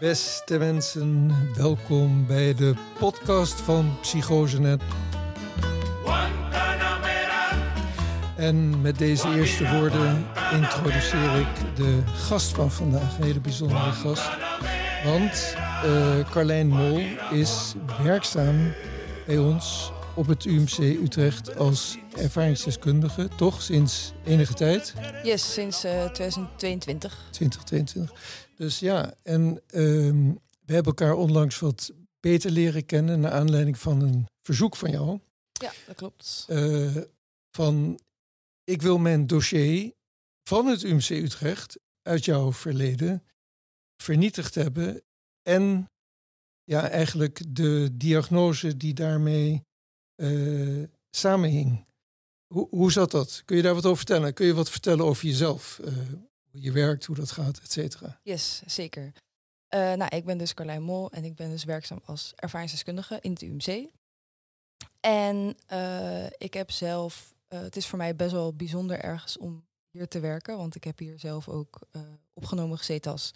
Beste mensen, welkom bij de podcast van Psychosenet. En met deze eerste woorden introduceer ik de gast van vandaag, een hele bijzondere gast. Want uh, Carlijn Mol is werkzaam bij ons op het UMC Utrecht als ervaringsdeskundige, toch? Sinds enige tijd? Yes, sinds 2022. Eh, 2022. Dus ja, en ehm, we hebben elkaar onlangs wat beter leren kennen naar aanleiding van een verzoek van jou. Ja, dat klopt. Eh, van ik wil mijn dossier van het UMC Utrecht uit jouw verleden vernietigd hebben en ja, eigenlijk de diagnose die daarmee uh, samenhing. Hoe, hoe zat dat? Kun je daar wat over vertellen? Kun je wat vertellen over jezelf? Uh, hoe je werkt, hoe dat gaat, et cetera. Yes, zeker. Eh, nou, ik ben dus Carlijn Mol en ik ben dus werkzaam als ervaringsdeskundige in het UMC. En eh, ik heb zelf, eh, het is voor mij best wel bijzonder ergens om hier te werken, want ik heb hier zelf ook opgenomen gezeten als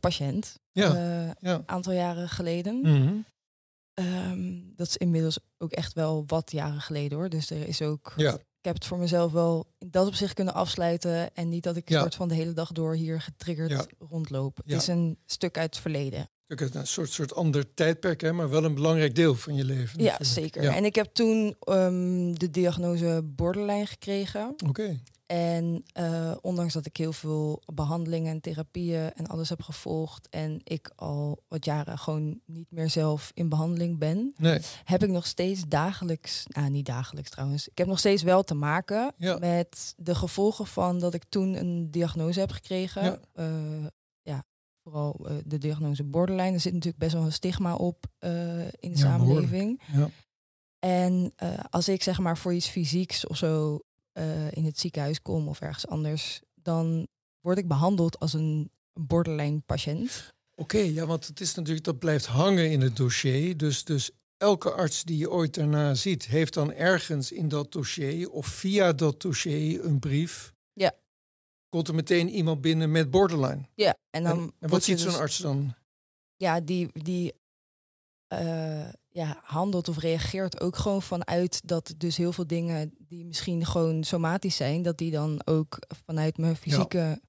patiënt. Ja, Een ja. aantal jaren geleden. Mhm. Ehm, dat is inmiddels ook echt wel wat jaren geleden hoor. Dus er is ook ja ik heb het voor mezelf wel in dat opzicht kunnen afsluiten. En niet dat ik soort van de hele dag door hier getriggerd rondloop. Het is een stuk uit het verleden. een soort, soort ander tijdperk, hè, maar wel een belangrijk deel van je leven. Ja, zeker. En ik heb toen ehm, de diagnose borderline gekregen. Oké. Okay. En eh, ondanks dat ik heel veel behandelingen en therapieën en alles heb gevolgd en ik al wat jaren gewoon niet meer zelf in behandeling ben, heb ik nog steeds dagelijks, nou niet dagelijks trouwens, ik heb nog steeds wel te maken met de gevolgen van dat ik toen een diagnose heb gekregen. Ja, eh, vooral eh, de diagnose borderline. Er zit natuurlijk best wel een stigma op in de ja, samenleving. En als ik zeg maar voor iets fysieks of zo eh, in het ziekenhuis kom of ergens anders, dan word ik behandeld als een borderline patiënt. Oké, ja, want het is natuurlijk, dat blijft hangen in het dossier. Dus, dus elke arts die je ooit daarna ziet, heeft dan ergens in dat dossier of via dat dossier een brief. Ja. Komt er meteen iemand binnen met borderline. Ja, en dan. En, wat ziet zo'n dus arts dan? Ja, die, die eh, ja, handelt of reageert ook gewoon vanuit dat dus heel veel dingen die misschien gewoon somatisch zijn, dat die dan ook vanuit mijn fysieke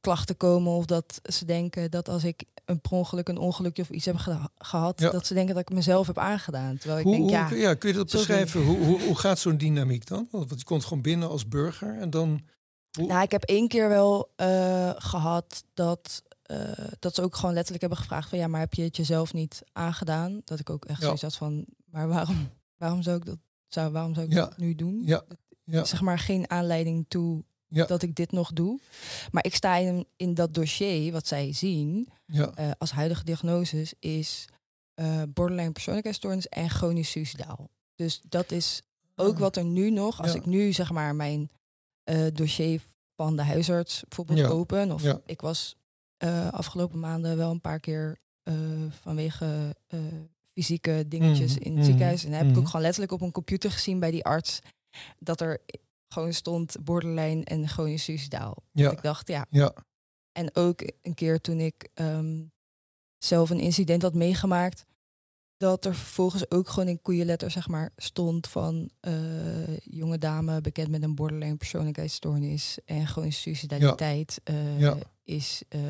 klachten komen. Of dat ze denken dat als ik een per ongeluk, een ongelukje of iets heb gehad, dat ze denken dat ik mezelf heb aangedaan. Terwijl ik denk, ja, hoe, ja, kun je dat beschrijven? Hoe, hoe, hoe, gaat zo'n dynamiek dan? Want je komt gewoon binnen als burger en dan. Nou, ik heb één keer wel eh, gehad dat eh, dat ze ook gewoon letterlijk hebben gevraagd van ja, maar heb je het jezelf niet aangedaan? Dat ik ook echt ja. zoiets had van, maar waarom, waarom zou ik dat, zou, waarom zou ik dat nu doen? Ja. ja. Zeg maar geen aanleiding toe dat ik dit nog doe. Maar ik sta in, in dat dossier wat zij zien eh, als huidige diagnose is uh, borderline persoonlijkheidsstoornis en chronisch suicidaal. Dus dat is ook ah. wat er nu nog, als ik nu zeg maar mijn dossier van de huisarts bijvoorbeeld open, of ik was eh, afgelopen maanden wel een paar keer eh, vanwege eh, fysieke dingetjes mhm, in het mhm, ziekenhuis. En heb ik ook mhm. gewoon letterlijk op een computer gezien bij die arts dat er gewoon stond borderline en chronisch suicidaal. ik dacht, ja. ja. En ook een keer toen ik ehm, zelf een incident had meegemaakt, dat er vervolgens ook gewoon in koeienletter zeg maar, stond van uh, jonge dame bekend met een borderline persoonlijkheidsstoornis en gewoon suicidaliteit eh, is eh,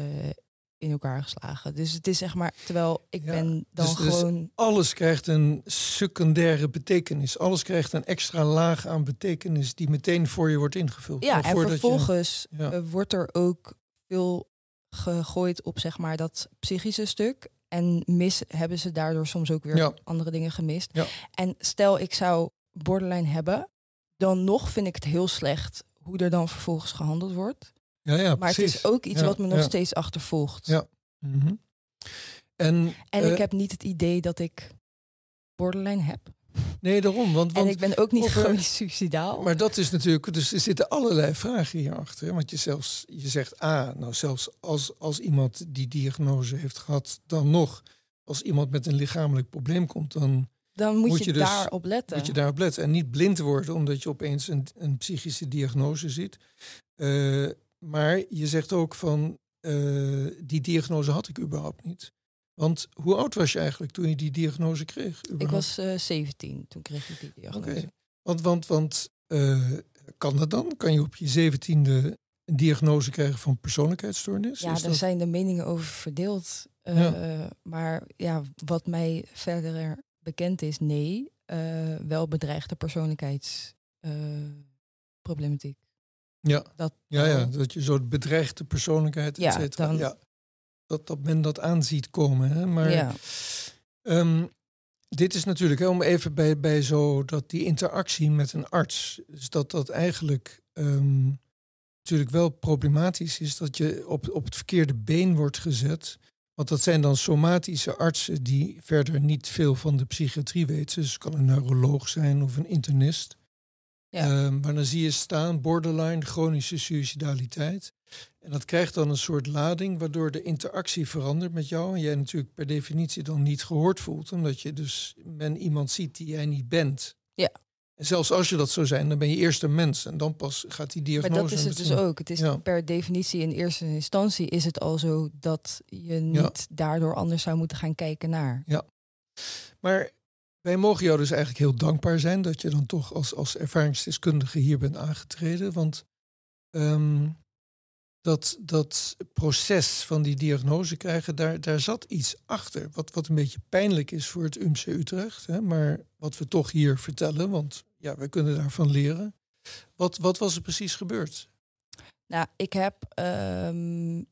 in elkaar geslagen. Dus het is zeg maar, terwijl ik ben dus dan dus gewoon... alles krijgt een secundaire betekenis. Alles krijgt een extra laag aan betekenis die meteen voor je wordt ingevuld. Ja, en vervolgens wordt er ook veel gegooid op zeg maar dat psychische stuk en mis hebben ze daardoor soms ook weer andere dingen gemist. En stel ik zou borderline hebben, dan nog vind ik het heel slecht hoe er dan vervolgens gehandeld wordt. Ja, ja, maar het is ook iets wat me nog steeds achtervolgt. Ja. Mhm. En, en ik eh, heb niet het idee dat ik borderline heb. Nee, daarom. Want, want, en ik ben ook niet eh, gewoon suicidaal. Maar dat is natuurlijk, dus er zitten allerlei vragen hierachter. Want je, zelfs, je zegt, ah, nou zelfs als, als iemand die diagnose heeft gehad, dan nog, als iemand met een lichamelijk probleem komt, dan, dan moet, je, je dus, daarop letten. Moet je daarop letten en niet blind worden omdat je opeens een, een psychische diagnose ziet. Eh, maar je zegt ook van, eh, die diagnose had ik überhaupt niet. Want hoe oud was je eigenlijk toen je die diagnose kreeg? Ik was uh, eh, 17 toen kreeg ik die diagnose. Want, want, want eh, kan dat dan? Kan je op je zeventiende een diagnose krijgen van persoonlijkheidsstoornis? Ja, Is daar zijn de meningen over verdeeld. Eh, maar ja, wat mij verder bekend is, nee. wel bedreigde persoonlijkheidsproblematiek. ja. Dat, ja, ja, dat je soort bedreigde persoonlijkheid, et cetera. ja dat, men dat aanziet komen. Hè? Maar ja. Ehm, dit is natuurlijk, hè, om even bij, zo, dat die interactie met een arts, dus dat dat eigenlijk ehm, natuurlijk wel problematisch is, dat je op, op het verkeerde been wordt gezet. Want dat zijn dan somatische artsen die verder niet veel van de psychiatrie weten. Dus het kan een neuroloog zijn of een internist. Ehm, maar dan zie je staan borderline chronische suicidaliteit. En dat krijgt dan een soort lading waardoor de interactie verandert met jou. En jij natuurlijk per definitie dan niet gehoord voelt, omdat je dus men iemand ziet die jij niet bent. Ja. En zelfs als je dat zou zijn, dan ben je eerst een mens en dan pas gaat die diagnose. Maar dat is het dus ook. Het is per definitie in eerste instantie is het al zo dat je niet daardoor anders zou moeten gaan kijken naar. Ja. Maar wij mogen jou dus eigenlijk heel dankbaar zijn dat je dan toch als, als ervaringsdeskundige hier bent aangetreden. Want ehm, dat, dat proces van die diagnose krijgen, daar, daar zat iets achter. Wat, wat een beetje pijnlijk is voor het UMC Utrecht. Hè, maar wat we toch hier vertellen, want ja, we kunnen daarvan leren. Wat, wat was er precies gebeurd? Nou, ik heb ehm,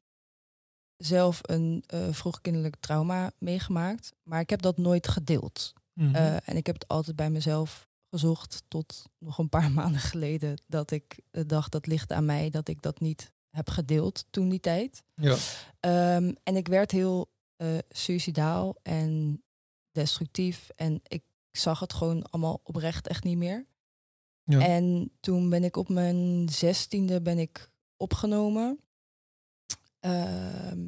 zelf een uh, eh, vroegkindelijk trauma meegemaakt, maar ik heb dat nooit gedeeld. Mhm. Eh, en ik heb het altijd bij mezelf gezocht tot nog een paar maanden geleden dat ik dacht dat ligt aan mij dat ik dat niet heb gedeeld toen die tijd. Ja. Ehm, en ik werd heel uh, suicidaal en destructief en ik zag het gewoon allemaal oprecht echt niet meer. Ja. En toen ben ik op mijn zestiende ben ik opgenomen. Ehm,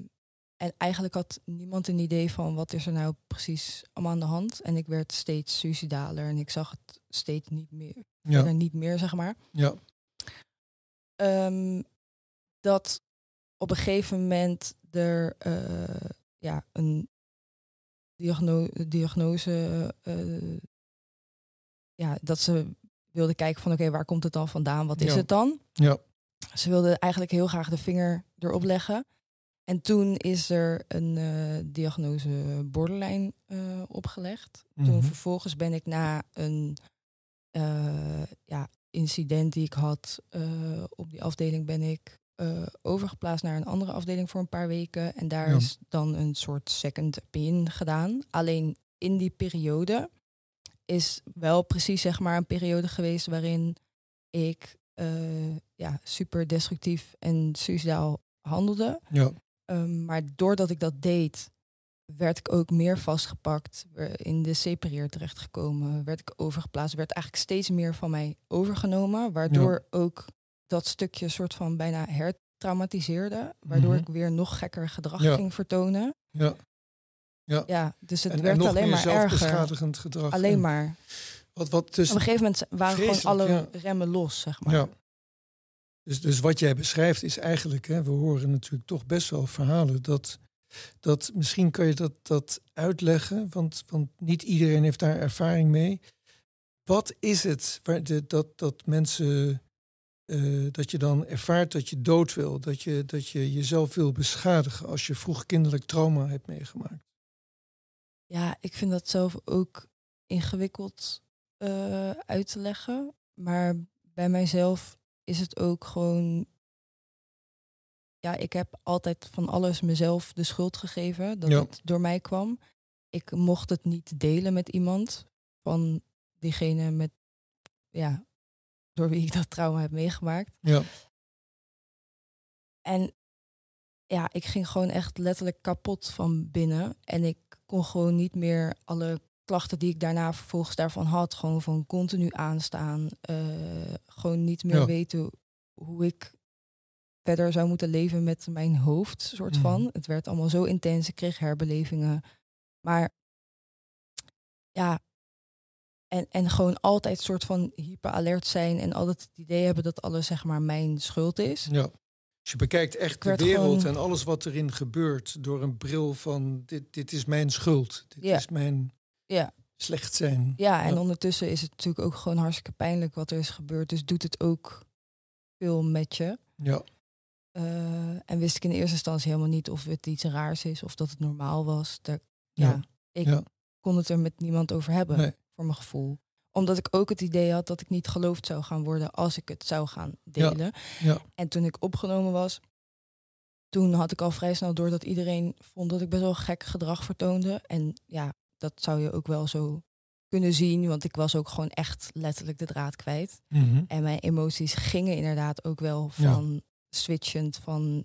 en eigenlijk had niemand een idee van wat is er nou precies allemaal aan de hand. En ik werd steeds suicidaler en ik zag het steeds niet meer. Ja. Niet meer, zeg maar. Ja. Ehm, dat op een gegeven moment er eh, ja, een diagnose... Eh, ja, dat ze wilde kijken van oké, waar komt het dan vandaan? Wat is het dan? Ja. Ze wilde eigenlijk heel graag de vinger erop leggen. En toen is er een uh, diagnose borderline eh, opgelegd. Toen mhm. vervolgens ben ik na een eh, ja, incident die ik had op die afdeling ben ik overgeplaatst naar een andere afdeling voor een paar weken. En daar is dan een soort second opinion gedaan. Alleen in die periode is wel precies zeg maar een periode geweest waarin ik ja, super destructief en suicidaal handelde. Ja. Ehm, maar doordat ik dat deed, werd ik ook meer vastgepakt, eh, in de separeer terechtgekomen, werd ik overgeplaatst, werd eigenlijk steeds meer van mij overgenomen, waardoor ook dat stukje soort van bijna hertraumatiseerde, waardoor mhm. ik weer nog gekker gedrag ging vertonen. Ja. Ja. ja, dus het werd alleen maar erger. gedrag. Alleen maar. Wat, wat Op een gegeven moment waren gewoon alle remmen los, zeg maar. Ja. Dus, dus wat jij beschrijft is eigenlijk, hè, we horen natuurlijk toch best wel verhalen dat, dat misschien kan je dat, dat uitleggen, want, want niet iedereen heeft daar ervaring mee. Wat is het waar de, dat, dat mensen, eh, dat je dan ervaart dat je dood wil, dat je, dat je jezelf wil beschadigen als je vroeg kinderlijk trauma hebt meegemaakt? Ja, ik vind dat zelf ook ingewikkeld eh, uit te leggen, maar bij mijzelf is het ook gewoon. Ja, ik heb altijd van alles mezelf de schuld gegeven dat het door mij kwam. Ik mocht het niet delen met iemand van diegene met, ja, door wie ik dat trauma heb meegemaakt. Ja. En ja, ik ging gewoon echt letterlijk kapot van binnen. En ik kon gewoon niet meer alle klachten die ik daarna vervolgens daarvan had. Gewoon van continu aanstaan. Eh, gewoon niet meer weten hoe ik verder zou moeten leven met mijn hoofd, soort mhm. van. Het werd allemaal zo intens. Ik kreeg herbelevingen. Maar ja, en, en gewoon altijd soort van hyperalert zijn en altijd het idee hebben dat alles zeg maar mijn schuld is. Ja. Als je bekijkt echt de wereld en alles wat erin gebeurt door een bril van dit, dit is mijn schuld. Dit is mijn ja. slecht zijn. Ja, en ondertussen is het natuurlijk ook gewoon hartstikke pijnlijk wat er is gebeurd. Dus doet het ook veel met je. Ja. Eh, en wist ik in eerste instantie helemaal niet of het iets raars is of dat het normaal was. Daar, ja. ik kon het er met niemand over hebben, voor mijn gevoel. Omdat ik ook het idee had dat ik niet geloofd zou gaan worden als ik het zou gaan delen. Ja. En toen ik opgenomen was, toen had ik al vrij snel door dat iedereen vond dat ik best wel gek gedrag vertoonde. En ja, dat zou je ook wel zo kunnen zien, want ik was ook gewoon echt letterlijk de draad kwijt. Mhm. En mijn emoties gingen inderdaad ook wel van switchend van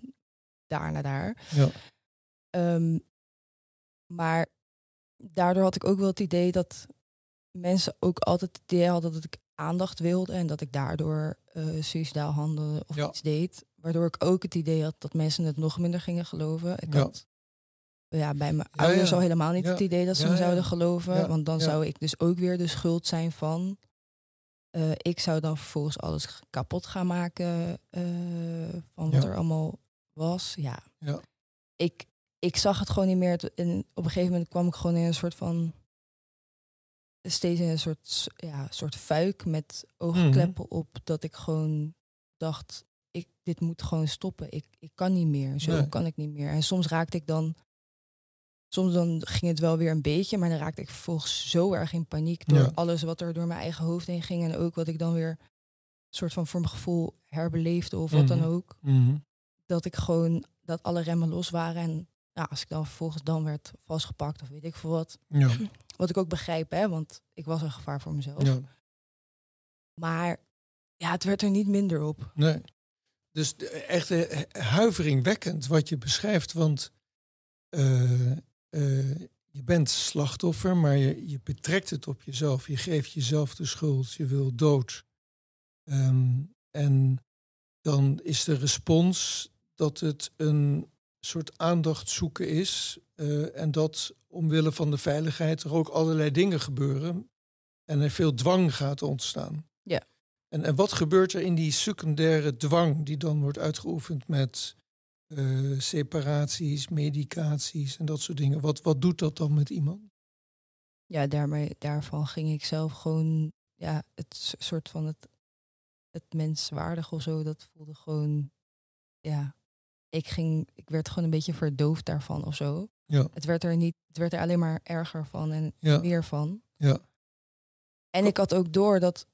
daar naar daar. Ja. Ehm, maar daardoor had ik ook wel het idee dat mensen ook altijd het idee hadden dat ik aandacht wilde en dat ik daardoor uh, suicidaal handelde of iets deed. Waardoor ik ook het idee had dat mensen het nog minder gingen geloven. Ik ja. had ja, bij mijn ouders al helemaal niet het idee dat ze me zouden geloven. Want dan zou ik dus ook weer de schuld zijn van. Eh, ik zou dan vervolgens alles kapot gaan maken eh, van wat er allemaal was. Ja. Ik, ik zag het gewoon niet meer. op een gegeven moment kwam ik gewoon in een soort van steeds in een soort, ja, soort fuik met oogkleppen mhm. op. Dat ik gewoon dacht, ik, dit moet gewoon stoppen. Ik, ik kan niet meer. Zo kan ik niet meer. En soms raakte ik dan soms dan ging het wel weer een beetje, maar dan raakte ik vervolgens zo erg in paniek door alles wat er door mijn eigen hoofd heen ging en ook wat ik dan weer soort van voor mijn gevoel herbeleefde of wat dan mhm. ook. Mhm. Dat ik gewoon dat alle remmen los waren en ja, als ik dan vervolgens dan werd vastgepakt of weet ik veel wat. Ja. Wat ik ook begrijp, hè, want ik was een gevaar voor mezelf. Ja. Maar ja, het werd er niet minder op. Nee. Dus echt eh, huiveringwekkend wat je beschrijft, want eh, eh, je bent slachtoffer, maar je, je, betrekt het op jezelf. Je geeft jezelf de schuld. Je wil dood. Ehm, en dan is de respons dat het een soort aandacht zoeken is. Eh, en dat omwille van de veiligheid er ook allerlei dingen gebeuren. En er veel dwang gaat ontstaan. Ja. En, en wat gebeurt er in die secundaire dwang die dan wordt uitgeoefend met eh, separaties, medicaties en dat soort dingen. Wat, wat doet dat dan met iemand? Ja, daarmee, daarvan ging ik zelf gewoon, ja, het soort van het, het menswaardig of zo, dat voelde gewoon, ja, ik ging, ik werd gewoon een beetje verdoofd daarvan of zo. Ja. Het werd er niet, het werd er alleen maar erger van en meer van. Ja. En ik had ook door dat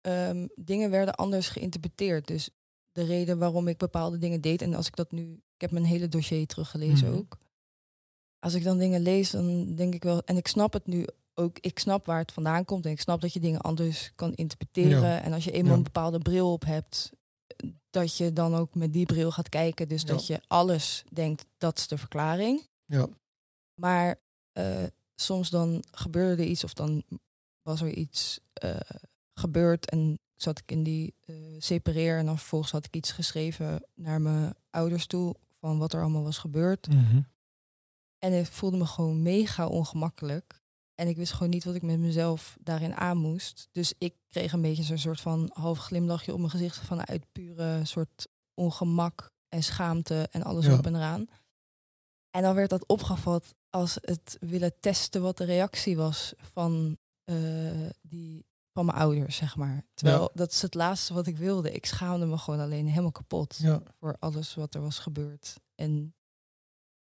um, dingen werden anders geïnterpreteerd. Dus de reden waarom ik bepaalde dingen deed. En als ik dat nu, ik heb mijn hele dossier teruggelezen mhm. ook. Als ik dan dingen lees, dan denk ik wel, en ik snap het nu ook, ik snap waar het vandaan komt. En ik snap dat je dingen anders kan interpreteren. En als je eenmaal een bepaalde bril op hebt, dat je dan ook met die bril gaat kijken. Dus dat je alles denkt, dat is de verklaring. Ja. Maar eh, soms dan gebeurde er iets of dan was er iets eh, gebeurd en zat ik in die uh, separeer en dan vervolgens had ik iets geschreven naar mijn ouders toe van wat er allemaal was gebeurd. Mhm. En het voelde me gewoon mega ongemakkelijk. En ik wist gewoon niet wat ik met mezelf daarin aan moest. Dus ik kreeg een beetje zo'n soort van half glimlachje op mijn gezicht vanuit pure soort ongemak en schaamte en alles op en eraan. En dan werd dat opgevat als het willen testen wat de reactie was van eh, die van mijn ouders, zeg maar. Terwijl dat is het laatste wat ik wilde. Ik schaamde me gewoon alleen helemaal kapot voor alles wat er was gebeurd. En,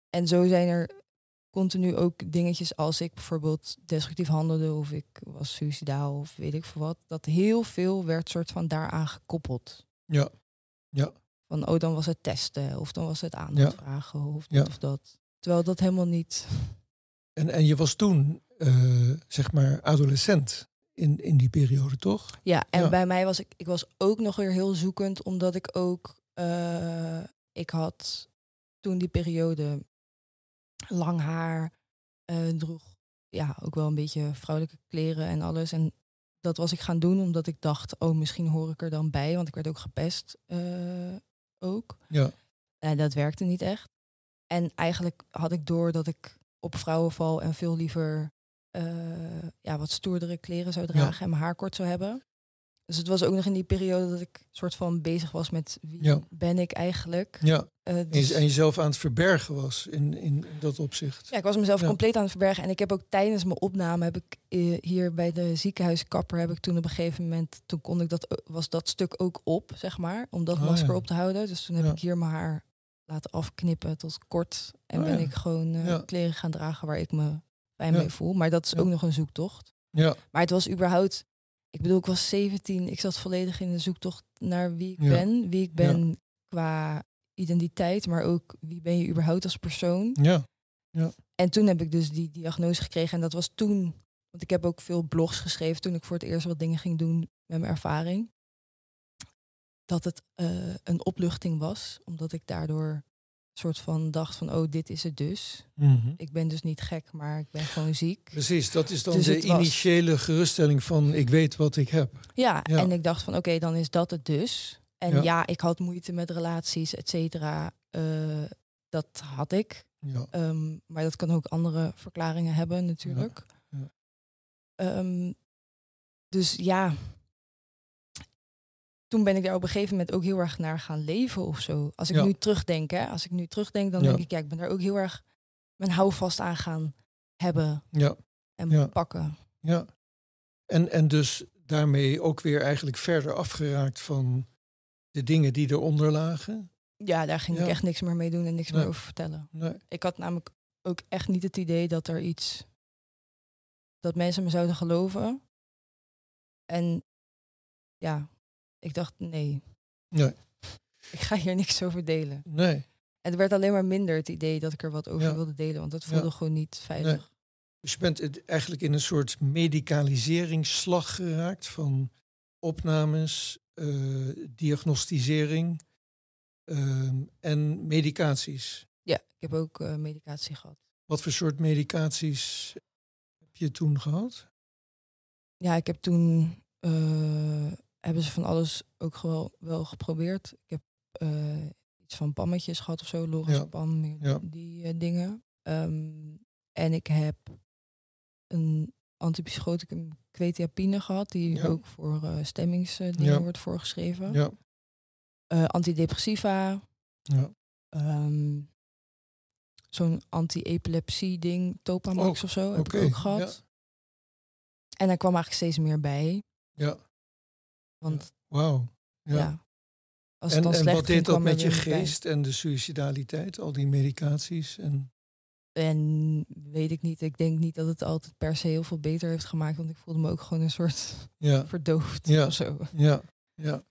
en zo zijn er continu ook dingetjes als ik bijvoorbeeld destructief handelde of ik was suicidaal of weet ik veel wat. Dat heel veel werd soort van daaraan gekoppeld. Ja, ja. Van oh, dan was het testen of dan was het aandacht vragen of dat of dat. Terwijl dat helemaal niet... En, en je was toen, eh, zeg maar, adolescent in, in die periode, toch? Ja, en bij mij was ik, ik was ook nog weer heel zoekend, omdat ik ook, eh, ik had toen die periode lang haar, eh, droeg ja, ook wel een beetje vrouwelijke kleren en alles. En dat was ik gaan doen omdat ik dacht, oh, misschien hoor ik er dan bij, want ik werd ook gepest eh, ook. Ja. En dat werkte niet echt. En eigenlijk had ik door dat ik op vrouwen val en veel liever eh, ja, wat stoerdere kleren zou dragen en mijn haar kort zou hebben. Dus het was ook nog in die periode dat ik soort van bezig was met wie ben ik eigenlijk. Ja. Uh, dus... En jezelf aan het verbergen was in, in dat opzicht. Ja, ik was mezelf compleet aan het verbergen. En ik heb ook tijdens mijn opname heb ik eh, hier bij de ziekenhuiskapper heb ik toen op een gegeven moment, toen kon ik dat, was dat stuk ook op, zeg maar, om dat ah, masker op te houden. Dus toen heb ik hier mijn haar laten afknippen tot kort. En ah, ben ik gewoon kleren gaan dragen waar ik me bij ja. mij voel. Maar dat is ook nog een zoektocht. Ja. Maar het was überhaupt, ik bedoel, ik was 17. Ik zat volledig in de zoektocht naar wie ik ben. Wie ik ben qua identiteit, maar ook wie ben je überhaupt als persoon. Ja. ja. En toen heb ik dus die diagnose gekregen. En dat was toen, want ik heb ook veel blogs geschreven toen ik voor het eerst wat dingen ging doen met mijn ervaring. Dat het eh, een opluchting was, omdat ik daardoor soort van dacht van, oh, dit is het dus. Mhm. Ik ben dus niet gek, maar ik ben gewoon ziek. Precies, dat is dan dus de initiële geruststelling van, ik weet wat ik heb. Ja, en ik dacht van, oké, dan is dat het dus. En ja. ik had moeite met relaties, et cetera. Eh, dat had ik. Ja. Ehm, maar dat kan ook andere verklaringen hebben natuurlijk. Ehm, dus ja, toen ben ik daar op een gegeven moment ook heel erg naar gaan leven of zo. Als ik nu terugdenk, hè, als ik nu terugdenk, dan denk ik, ja, ik ben daar ook heel erg mijn houvast aan gaan hebben ja. en pakken. Ja, en, en dus daarmee ook weer eigenlijk verder afgeraakt van de dingen die eronder lagen. Ja, daar ging ik echt niks meer mee doen en niks meer over vertellen. Nee. Ik had namelijk ook echt niet het idee dat er iets, dat mensen me zouden geloven. En ja, ik dacht, nee. Nee. Ik ga hier niks over delen. Nee. Het werd alleen maar minder het idee dat ik er wat over wilde delen, want dat voelde gewoon niet veilig. Dus je bent eigenlijk in een soort medicaliseringsslag geraakt van opnames, uh, diagnostisering ehm, en medicaties. Ja, ik heb ook eh, medicatie gehad. Wat voor soort medicaties heb je toen gehad? Ja, ik heb toen eh, hebben ze van alles ook wel, wel geprobeerd. Ik heb eh, iets van pammetjes gehad of zo, loris ja. ja. die eh, dingen. Ehm, en ik heb een antipsychoticum quetiapine gehad, die ook voor eh, stemmingsdingen wordt voorgeschreven. antidepressiva. Ehm, zo'n anti-epilepsie ding, Topamax oh, of zo, heb ik ook gehad. En daar kwam eigenlijk steeds meer bij. Ja. Want, Wauw. Ja. Als en, dan wat deed dat met je geest en de suicidaliteit, al die medicaties? En... en weet ik niet. Ik denk niet dat het altijd per se heel veel beter heeft gemaakt. Want ik voelde me ook gewoon een soort ja. verdoofd ja. of zo. Ja, ja.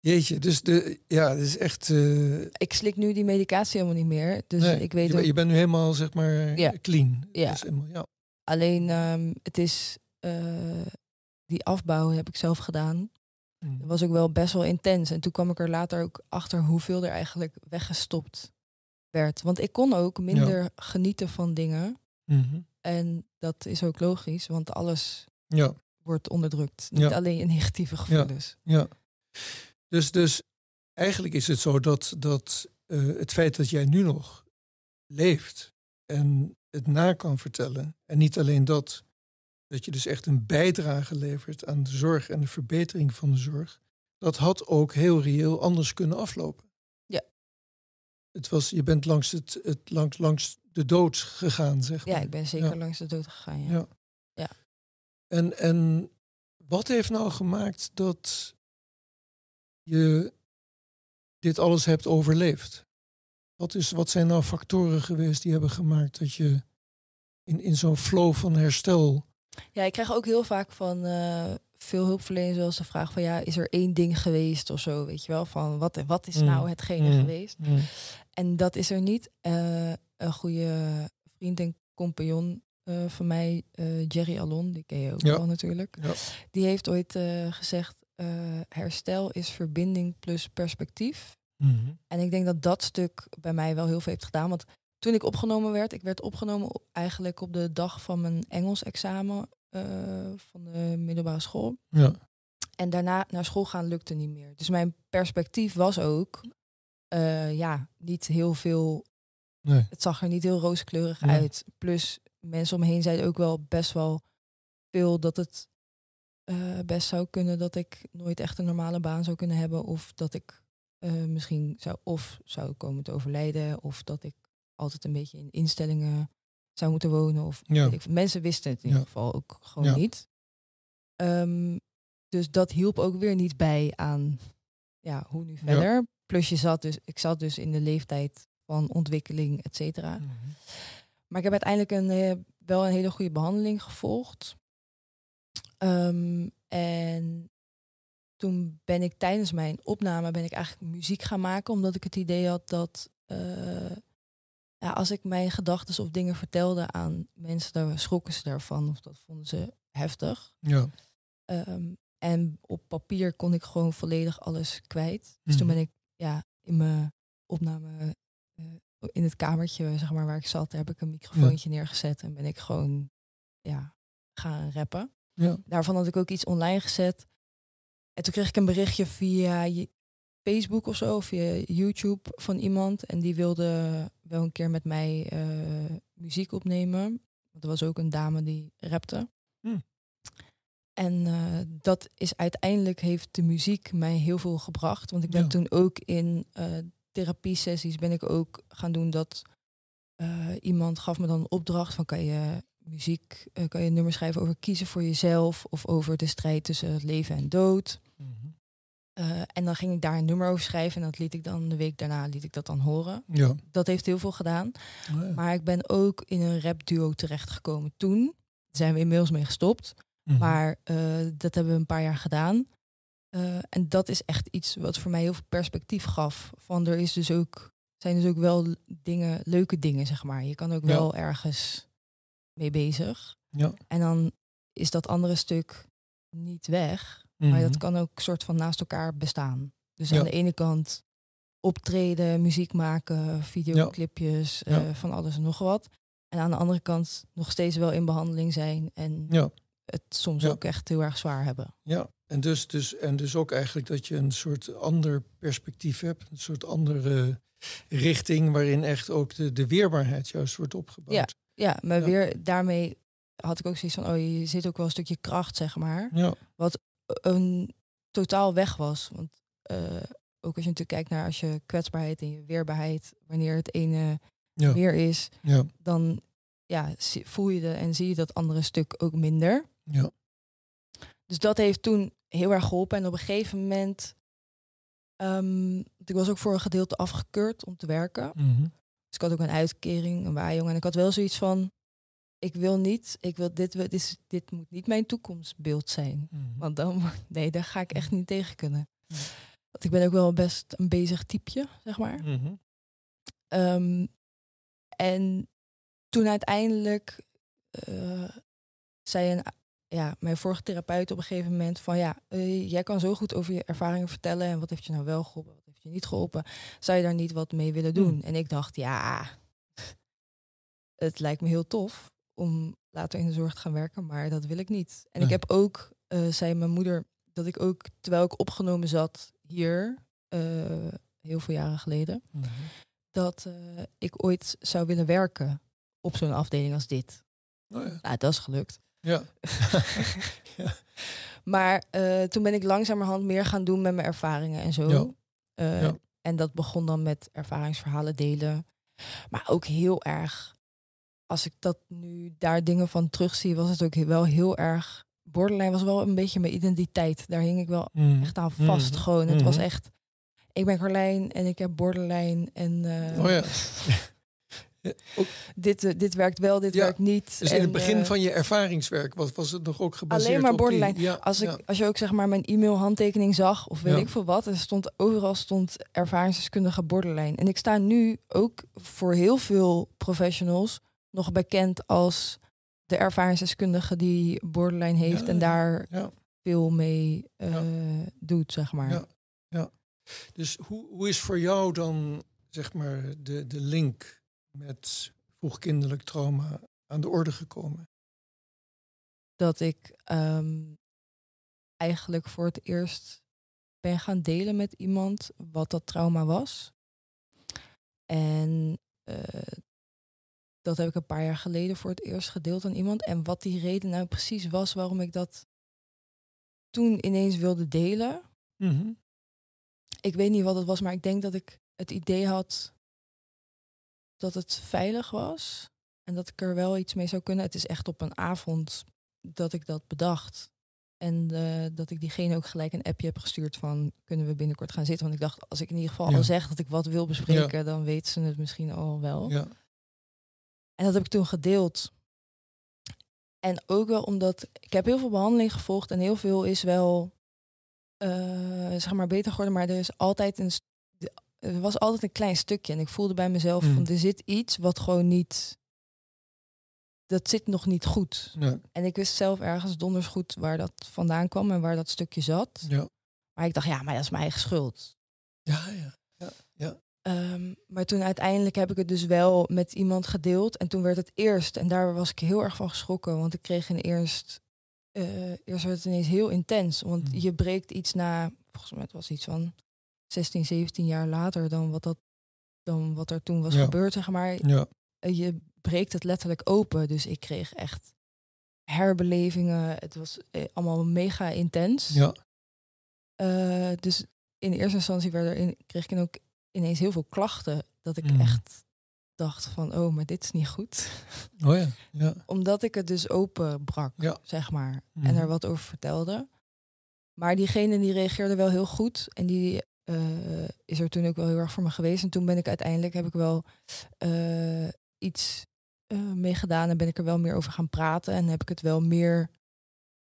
Jeetje, dus de, ja, het is echt. Eh, ik slik nu die medicatie helemaal niet meer. Dus ik weet. Je, je bent nu helemaal, zeg maar, clean. Dus helemaal, ja. Alleen ehm, het is. Eh, die afbouw heb ik zelf gedaan. Mm. Dat was ook wel best wel intens. En toen kwam ik er later ook achter hoeveel er eigenlijk weggestopt werd. Want ik kon ook minder genieten van dingen. Mhm. En dat is ook logisch, want alles ja. wordt onderdrukt. Niet alleen je negatieve gevoelens. Ja. Dus, dus eigenlijk is het zo dat, dat eh, het feit dat jij nu nog leeft en het na kan vertellen. En niet alleen dat, dat je dus echt een bijdrage levert aan de zorg en de verbetering van de zorg, dat had ook heel reëel anders kunnen aflopen. Ja. Het was, je bent langs, het, het, langs, langs de dood gegaan, zeg maar. Ja, ik ben zeker langs de dood gegaan, ja. ja. ja. En, en wat heeft nou gemaakt dat je dit alles hebt overleefd? Wat, is, wat zijn nou factoren geweest die hebben gemaakt dat je in, in zo'n flow van herstel ja, ik krijg ook heel vaak van eh, veel hulpverleners zoals de vraag van ja, is er één ding geweest of zo, weet je wel, van wat, wat is mm. nou hetgene mm. geweest? Mm. En dat is er niet. Eh, een goede vriend en compagnon eh, van mij, Jerry Alon, die ken je ook wel natuurlijk, ja. die heeft ooit gezegd, herstel is verbinding plus perspectief. Mhm. En ik denk dat dat stuk bij mij wel heel veel heeft gedaan, want toen ik opgenomen werd, ik werd opgenomen eigenlijk op de dag van mijn Engels examen eh, van de middelbare school. Ja. En daarna naar school gaan lukte niet meer. Dus mijn perspectief was ook, eh, ja, niet heel veel. Nee. Het zag er niet heel rooskleurig uit. Plus mensen omheen me zeiden ook wel best wel veel dat het eh, best zou kunnen dat ik nooit echt een normale baan zou kunnen hebben. Of dat ik misschien zou of zou komen te overlijden. Of dat ik altijd een beetje in instellingen zou moeten wonen. Of mensen wisten het in ieder geval ook gewoon niet. Ehm, dus dat hielp ook weer niet bij aan ja, hoe nu verder. Plus je zat dus, ik zat dus in de leeftijd van ontwikkeling, et cetera. Mhm. Maar ik heb uiteindelijk een, eh, wel een hele goede behandeling gevolgd. Ehm, en toen ben ik tijdens mijn opname ben ik eigenlijk muziek gaan maken, omdat ik het idee had dat eh, ja, als ik mijn gedachten of dingen vertelde aan mensen, daar schrokken ze daarvan of dat vonden ze heftig. Ja. Ehm, en op papier kon ik gewoon volledig alles kwijt. Dus toen mhm. ben ik ja, in mijn opname, eh, in het kamertje zeg maar, waar ik zat, heb ik een microfoontje neergezet en ben ik gewoon ja, gaan rappen. Ja. Daarvan had ik ook iets online gezet. En toen kreeg ik een berichtje via Facebook of zo, of via YouTube van iemand. En die wilde wel een keer met mij eh, muziek opnemen. Er was ook een dame die rapte. Hmm. En eh, dat is uiteindelijk, heeft de muziek mij heel veel gebracht. Want ik ben toen ook in uh, therapie-sessies ben ik ook gaan doen dat iemand gaf me dan een opdracht van kan je muziek, kan je nummers schrijven over kiezen voor jezelf of over de strijd tussen leven en dood. Mhm. Eh, en dan ging ik daar een nummer over schrijven en dat liet ik dan de week daarna liet ik dat dan horen. Ja. Dat heeft heel veel gedaan. Oh maar ik ben ook in een rap duo terechtgekomen toen. Daar zijn we inmiddels mee gestopt. Mhm. Maar eh, dat hebben we een paar jaar gedaan. Eh, en dat is echt iets wat voor mij heel veel perspectief gaf. Van er is dus ook, zijn dus ook wel dingen, leuke dingen, zeg maar. Je kan ook wel ergens mee bezig. Ja. En dan is dat andere stuk niet weg. Maar dat mhm. kan ook soort van naast elkaar bestaan. Dus aan de ene kant optreden, muziek maken, videoclipjes, eh, van alles en nog wat. En aan de andere kant nog steeds wel in behandeling zijn en het soms ook echt heel erg zwaar hebben. Ja, en dus, dus, en dus ook eigenlijk dat je een soort ander perspectief hebt, een soort andere richting waarin echt ook de, de weerbaarheid juist wordt opgebouwd. Ja, ja maar weer daarmee had ik ook zoiets van, oh, je zit ook wel een stukje kracht, zeg maar. Ja. Wat een totaal weg was. Want eh, ook als je natuurlijk kijkt naar als je kwetsbaarheid en je weerbaarheid, wanneer het ene ja. weer is, dan ja, voel je de, en zie je dat andere stuk ook minder. Ja. Dus dat heeft toen heel erg geholpen. En op een gegeven moment, ehm, ik was ook voor een gedeelte afgekeurd om te werken. Mhm. Dus ik had ook een uitkering, een waaiong. En ik had wel zoiets van, ik wil niet, ik wil dit, dit, dit moet niet mijn toekomstbeeld zijn. Mhm. Want dan, nee, daar ga ik echt mhm. niet tegen kunnen. Want ik ben ook wel best een bezig typeje, zeg maar. Mhm. Ehm, en toen uiteindelijk eh, zei een, ja, mijn vorige therapeut op een gegeven moment van ja, eh, jij kan zo goed over je ervaringen vertellen en wat heeft je nou wel geholpen, wat heeft je niet geholpen. Zou je daar niet wat mee willen doen? En ik dacht, ja, het lijkt me heel tof om later in de zorg te gaan werken, maar dat wil ik niet. En ik heb ook, eh, zei mijn moeder, dat ik ook terwijl ik opgenomen zat hier, eh, heel veel jaren geleden, mhm. dat eh, ik ooit zou willen werken op zo'n afdeling als dit. Oh ja. Nou, dat is gelukt. Ja. Maar toen ben ik langzamerhand meer gaan doen met mijn ervaringen en zo. En dat begon dan met ervaringsverhalen delen. Maar ook heel erg als ik dat nu daar dingen van terugzie, was het ook wel heel erg. Borderline was wel een beetje mijn identiteit. Daar hing ik wel mm. echt aan mm. vast. Gewoon. Het was mm-hmm. echt. Ik ben Carlijn en ik heb borderline. En, eh, oh ja. dit, eh, dit werkt wel, dit werkt niet. Dus en, in het begin eh, van je ervaringswerk wat was het nog ook gebaseerd Alleen maar borderline. als, ik, als je ook zeg maar mijn e-mail handtekening zag of weet ik veel wat. Er stond, overal stond ervaringsdeskundige borderline. En ik sta nu ook voor heel veel professionals nog bekend als de ervaringsdeskundige die borderline heeft en daar veel mee eh, doet, zeg maar. Ja, Dus hoe, hoe is voor jou dan, zeg maar, de, de link met vroegkinderlijk trauma aan de orde gekomen? Dat ik ehm, eigenlijk voor het eerst ben gaan delen met iemand wat dat trauma was. En eh, dat heb ik een paar jaar geleden voor het eerst gedeeld aan iemand. En wat die reden nou precies was waarom ik dat toen ineens wilde delen. Mhm. Ik weet niet wat het was, maar ik denk dat ik het idee had dat het veilig was. En dat ik er wel iets mee zou kunnen. Het is echt op een avond dat ik dat bedacht. En eh, dat ik diegene ook gelijk een appje heb gestuurd van kunnen we binnenkort gaan zitten. Want ik dacht, als ik in ieder geval al zeg dat ik wat wil bespreken, dan weten ze het misschien al wel. Ja. En dat heb ik toen gedeeld. En ook wel omdat ik heb heel veel behandeling gevolgd en heel veel is wel eh, zeg maar beter geworden, maar er is altijd een er was altijd een klein stukje en ik voelde bij mezelf mm. van er zit iets wat gewoon niet dat zit nog niet goed. En ik wist zelf ergens donders goed waar dat vandaan kwam en waar dat stukje zat. Ja. Maar ik dacht ja, maar dat is mijn eigen schuld. Ja, ja. Ja, ja. Ehm, maar toen uiteindelijk heb ik het dus wel met iemand gedeeld. En toen werd het eerst, en daar was ik heel erg van geschrokken, want ik kreeg in eerst, eh, eerst werd het ineens heel intens. Want mm. je breekt iets na, volgens mij het was iets van 16, 17 jaar later dan wat, dat, dan wat er toen was gebeurd, zeg maar. Ja. Eh, je breekt het letterlijk open. Dus ik kreeg echt herbelevingen. Het was eh, allemaal mega intens. Ja. dus in eerste instantie werd er kreeg ik ook ineens heel veel klachten. Dat ik mm. echt dacht van, oh, maar dit is niet goed. Oh ja, ja. Omdat ik het dus open brak, zeg maar. En mhm. er wat over vertelde. Maar diegene die reageerde wel heel goed. En die eh, is er toen ook wel heel erg voor me geweest. En toen ben ik uiteindelijk, heb ik wel eh, iets uh, mee gedaan. En ben ik er wel meer over gaan praten. En heb ik het wel meer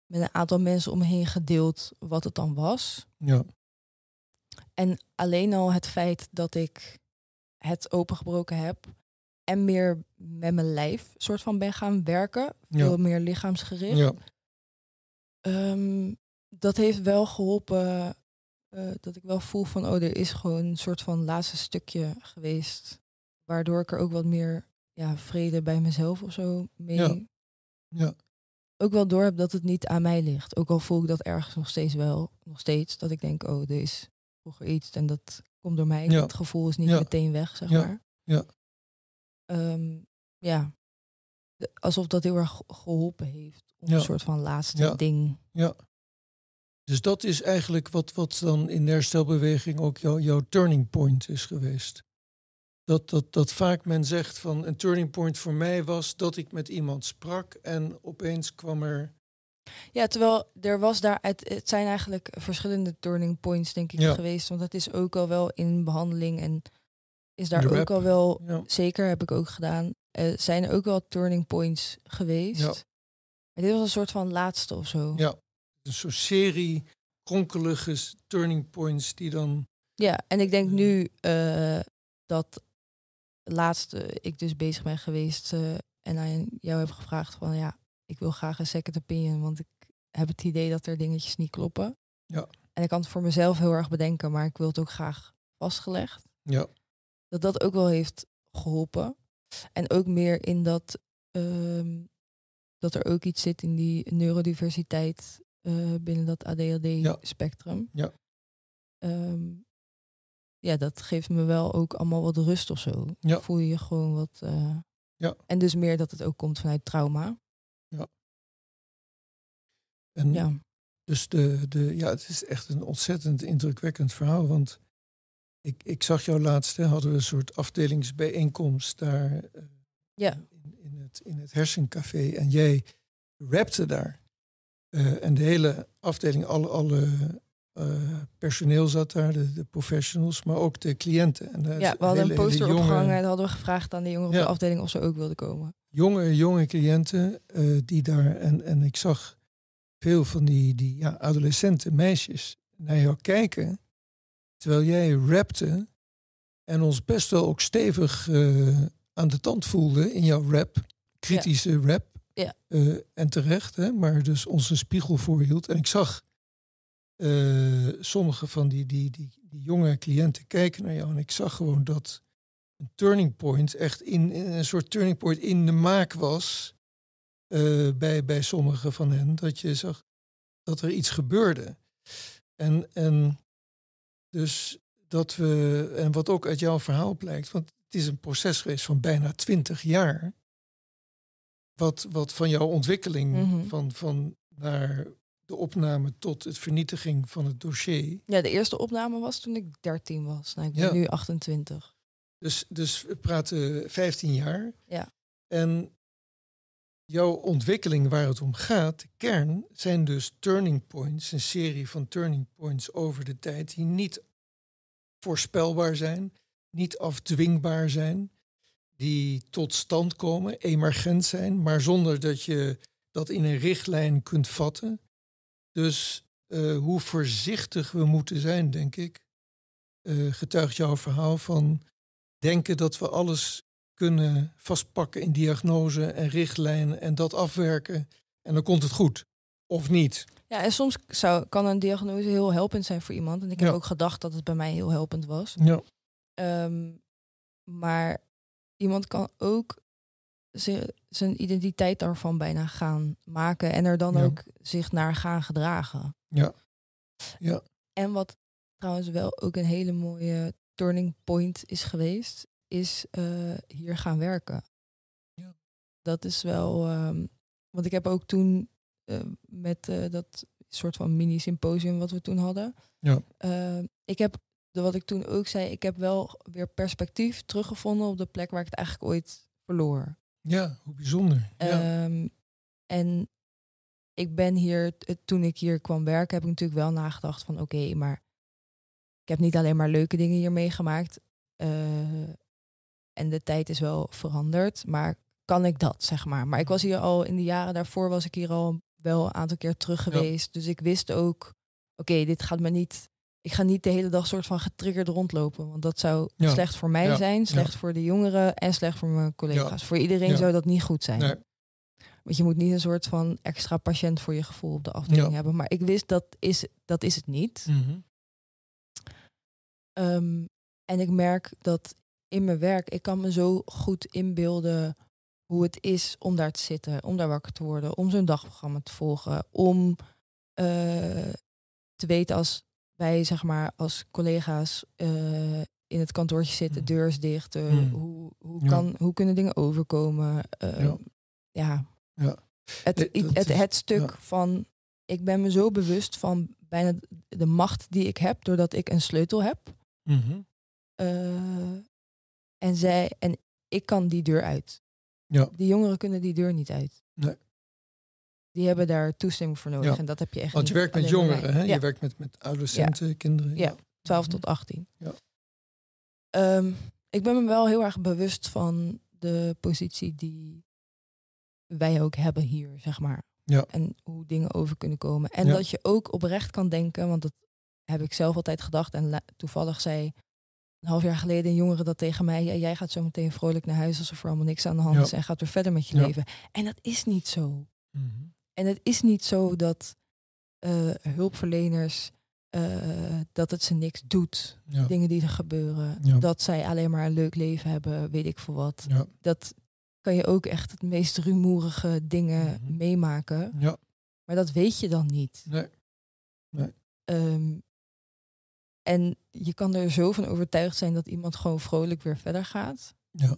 met een aantal mensen om me heen gedeeld wat het dan was. Ja. En alleen al het feit dat ik het opengebroken heb en meer met mijn lijf soort van ben gaan werken, veel meer lichaamsgericht. Ja. Ehm, dat heeft wel geholpen eh, dat ik wel voel van, oh, er is gewoon een soort van laatste stukje geweest, waardoor ik er ook wat meer ja, vrede bij mezelf of zo mee. Ja. ja. Ook wel door heb dat het niet aan mij ligt. Ook al voel ik dat ergens nog steeds wel, nog steeds, dat ik denk, oh, er is vroeger iets en dat komt door mij. Ja. Dat gevoel is niet meteen weg, zeg maar. Ja. Ehm, ja. alsof dat heel erg geholpen heeft. Om een soort van laatste ding. Ja. Dus dat is eigenlijk wat, wat dan in de herstelbeweging ook jouw turning point is geweest. Dat, dat, dat vaak men zegt van een turning point voor mij was dat ik met iemand sprak en opeens kwam er ja, terwijl er was daar, het, zijn eigenlijk verschillende turning points, denk ik, geweest. Want dat is ook al wel in behandeling en is daar ook al wel, zeker heb ik ook gedaan, uh, zijn ook wel turning points geweest. Ja. Maar dit was een soort van laatste of zo. Ja, een soort serie kronkelige turning points die dan... Ja, en ik denk nu eh, dat laatste ik dus bezig ben geweest eh, en aan jou heb gevraagd van ja, ik wil graag een second opinion, want ik heb het idee dat er dingetjes niet kloppen. Ja. En ik kan het voor mezelf heel erg bedenken, maar ik wil het ook graag vastgelegd. Ja. Dat dat ook wel heeft geholpen. En ook meer in dat, ehm, dat er ook iets zit in die neurodiversiteit eh, binnen dat ADHD-spectrum. Ja. Ja. Ehm, ja, dat geeft me wel ook allemaal wat rust of zo. Ja. voel je je gewoon wat. Eh, ja. En dus meer dat het ook komt vanuit trauma. En ja. Dus de, de, ja, het is echt een ontzettend indrukwekkend verhaal. Want ik, ik zag jou laatst, hadden we een soort afdelingsbijeenkomst daar eh, ja. in, in, het, in het hersencafé. En jij rapte daar. Eh, en de hele afdeling, alle, alle eh, personeel zat daar, de, professionals, maar ook de cliënten. En, ja, we hadden een poster opgehangen en hadden we gevraagd aan de jongeren op de afdeling of ze ook wilden komen. Jonge, jonge cliënten die daar, en, en ik zag veel van die, die ja, adolescenten, meisjes, naar jou kijken. Terwijl jij rapte en ons best wel ook stevig eh, aan de tand voelde in jouw rap. Kritische rap. Ja. Eh, en terecht, hè, maar dus onze spiegel voorhield. En ik zag eh, sommige van die, die, die, die, jonge cliënten kijken naar jou. En ik zag gewoon dat een turning point echt in een soort turning point in de maak was. Eh, bij, bij sommigen van hen. Dat je zag dat er iets gebeurde. En, en dus dat we, en wat ook uit jouw verhaal blijkt, want het is een proces geweest van bijna twintig jaar. Wat, wat van jouw ontwikkeling mhm. van, van naar de opname tot het vernietiging van het dossier. Ja, de eerste opname was toen ik 13 was. Nou, ik ben ja. nu 28. Dus, dus we praten 15 jaar. Ja. En jouw ontwikkeling waar het om gaat, de kern, zijn dus turning points, een serie van turning points over de tijd die niet voorspelbaar zijn, niet afdwingbaar zijn, die tot stand komen, emergent zijn, maar zonder dat je dat in een richtlijn kunt vatten. Dus eh, hoe voorzichtig we moeten zijn, denk ik, uh, getuigt jouw verhaal van denken dat we alles kunnen vastpakken in diagnose en richtlijnen en dat afwerken. En dan komt het goed. Of niet. Ja, en soms zou, kan een diagnose heel helpend zijn voor iemand. En ik heb ook gedacht dat het bij mij heel helpend was. Ja. Ehm, maar iemand kan ook zijn identiteit daarvan bijna gaan maken. En er dan ook zich naar gaan gedragen. Ja. ja. En wat trouwens wel ook een hele mooie turning point is geweest, is eh, hier gaan werken. Ja. Dat is wel, um, want ik heb ook toen eh, met eh, dat soort van mini-symposium wat we toen hadden. Ja. ik heb, wat ik toen ook zei, ik heb wel weer perspectief teruggevonden op de plek waar ik het eigenlijk ooit verloor. Ja, hoe bijzonder. Ja. Ehm, en ik ben hier, toen ik hier kwam werken, heb ik natuurlijk wel nagedacht van oké, maar ik heb niet alleen maar leuke dingen hier meegemaakt. En de tijd is wel veranderd, maar kan ik dat, zeg maar. Maar ik was hier al, in de jaren daarvoor was ik hier al wel een aantal keer terug geweest. Dus ik wist ook, oké, dit gaat me niet, ik ga niet de hele dag soort van getriggerd rondlopen. Want dat zou slecht voor mij zijn, slecht voor de jongeren en slecht voor mijn collega's. Voor iedereen zou dat niet goed zijn. Nee. Want je moet niet een soort van extra patiënt voor je gevoel op de afdeling hebben. Maar ik wist dat is, dat is het niet. Mhm. Ehm, en ik merk dat in mijn werk, ik kan me zo goed inbeelden hoe het is om daar te zitten, om daar wakker te worden, om zo'n dagprogramma te volgen, om eh, te weten als wij, zeg maar, als collega's eh, in het kantoortje zitten, mm. deurs dicht, eh, hmm. hoe, hoe, kan, hoe kunnen dingen overkomen? Ehm, ja. ja. ja. Het, het, het, stuk van, ik ben me zo bewust van bijna de macht die ik heb, doordat ik een sleutel heb. Mhm. En, zij, en ik kan die deur uit. Ja. Die jongeren kunnen die deur niet uit. Nee. Die hebben daar toestemming voor nodig. En dat heb je echt. Want je werkt met jongeren, hè? Je werkt met, met adolescenten, kinderen. Ja, 12 mhm. tot 18. Ja. Ehm, ik ben me wel heel erg bewust van de positie die wij ook hebben hier, zeg maar. Ja. En hoe dingen over kunnen komen. En dat je ook oprecht kan denken, want dat heb ik zelf altijd gedacht. En toevallig zei een half jaar geleden een jongere dat tegen mij. jij gaat zo meteen vrolijk naar huis alsof er allemaal niks aan de hand is en gaat weer verder met je leven. En dat is niet zo. Mhm. En het is niet zo dat eh, hulpverleners eh, dat het ze niks doet. Dingen die er gebeuren. Dat zij alleen maar een leuk leven hebben, weet ik voor wat. Dat kan je ook echt het meest rumoerige dingen mhm. meemaken. Ja. Maar dat weet je dan niet. Nee. nee. Ehm, en je kan er zo van overtuigd zijn dat iemand gewoon vrolijk weer verder gaat. Ja.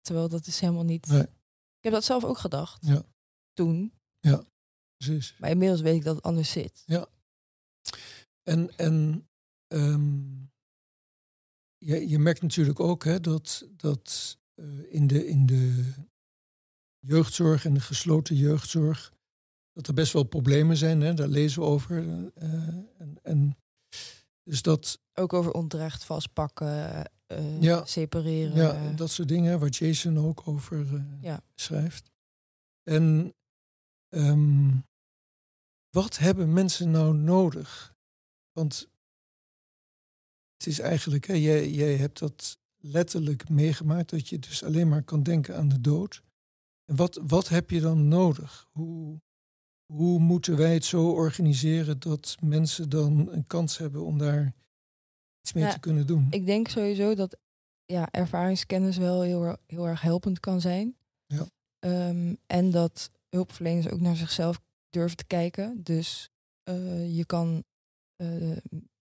Terwijl dat is helemaal niet. Ik heb dat zelf ook gedacht. Ja. Toen. Ja, precies. Maar inmiddels weet ik dat het anders zit. Ja. En, en ehm, je, je merkt natuurlijk ook hè, dat, dat eh, in, de, in de jeugdzorg en de gesloten jeugdzorg dat er best wel problemen zijn. Hè? Daar lezen we over. Eh, en, en dus dat... Ook over onterecht vastpakken, eh, separeren. Ja, dat soort dingen waar Jason ook over eh, schrijft. En ehm, wat hebben mensen nou nodig? Want het is eigenlijk, hè, jij, jij hebt dat letterlijk meegemaakt, dat je dus alleen maar kan denken aan de dood. En wat, wat heb je dan nodig? Hoe, hoe moeten wij het zo organiseren dat mensen dan een kans hebben om daar iets mee te kunnen doen? Ik denk sowieso dat ja, ervaringskennis wel heel, heel erg helpend kan zijn. Ja. Ehm, en dat hulpverleners ook naar zichzelf durven te kijken. Dus eh, je kan eh,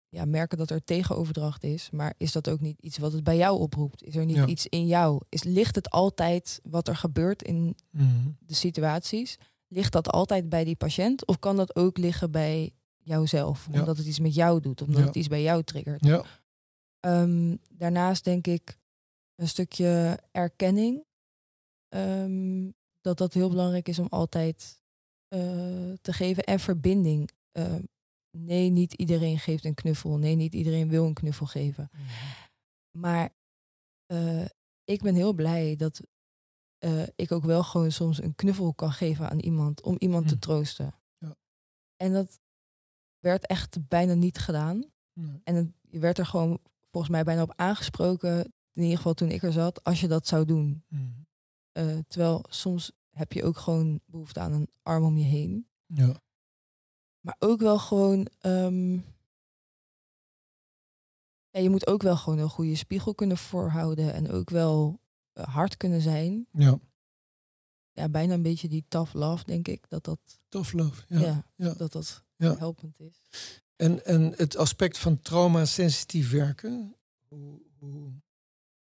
ja, merken dat er tegenoverdracht is. Maar is dat ook niet iets wat het bij jou oproept? Is er niet iets in jou? Is, ligt het altijd wat er gebeurt in mhm. de situaties? ligt dat altijd bij die patiënt? Of kan dat ook liggen bij jouzelf? Omdat het iets met jou doet, omdat het iets bij jou triggert. Ja. Ehm, daarnaast denk ik een stukje erkenning. Ehm, dat dat heel belangrijk is om altijd eh, te geven. En verbinding. Ehm, nee, niet iedereen geeft een knuffel. Nee, niet iedereen wil een knuffel geven. Mhm. Maar eh, ik ben heel blij dat eh, ik ook wel gewoon soms een knuffel kan geven aan iemand om iemand te mm. troosten. Ja. En dat werd echt bijna niet gedaan. En je werd er gewoon volgens mij bijna op aangesproken, in ieder geval toen ik er zat, als je dat zou doen. Mm. Eh, terwijl soms heb je ook gewoon behoefte aan een arm om je heen. Ja. Maar ook wel gewoon. Ehm, ja, je moet ook wel gewoon een goede spiegel kunnen voorhouden. En ook wel eh, hard kunnen zijn. Ja. Ja, bijna een beetje die tough love, denk ik. Dat dat. Tough love, ja. ja, Dat dat helpend is. En, en het aspect van trauma-sensitief werken, hoe, hoe,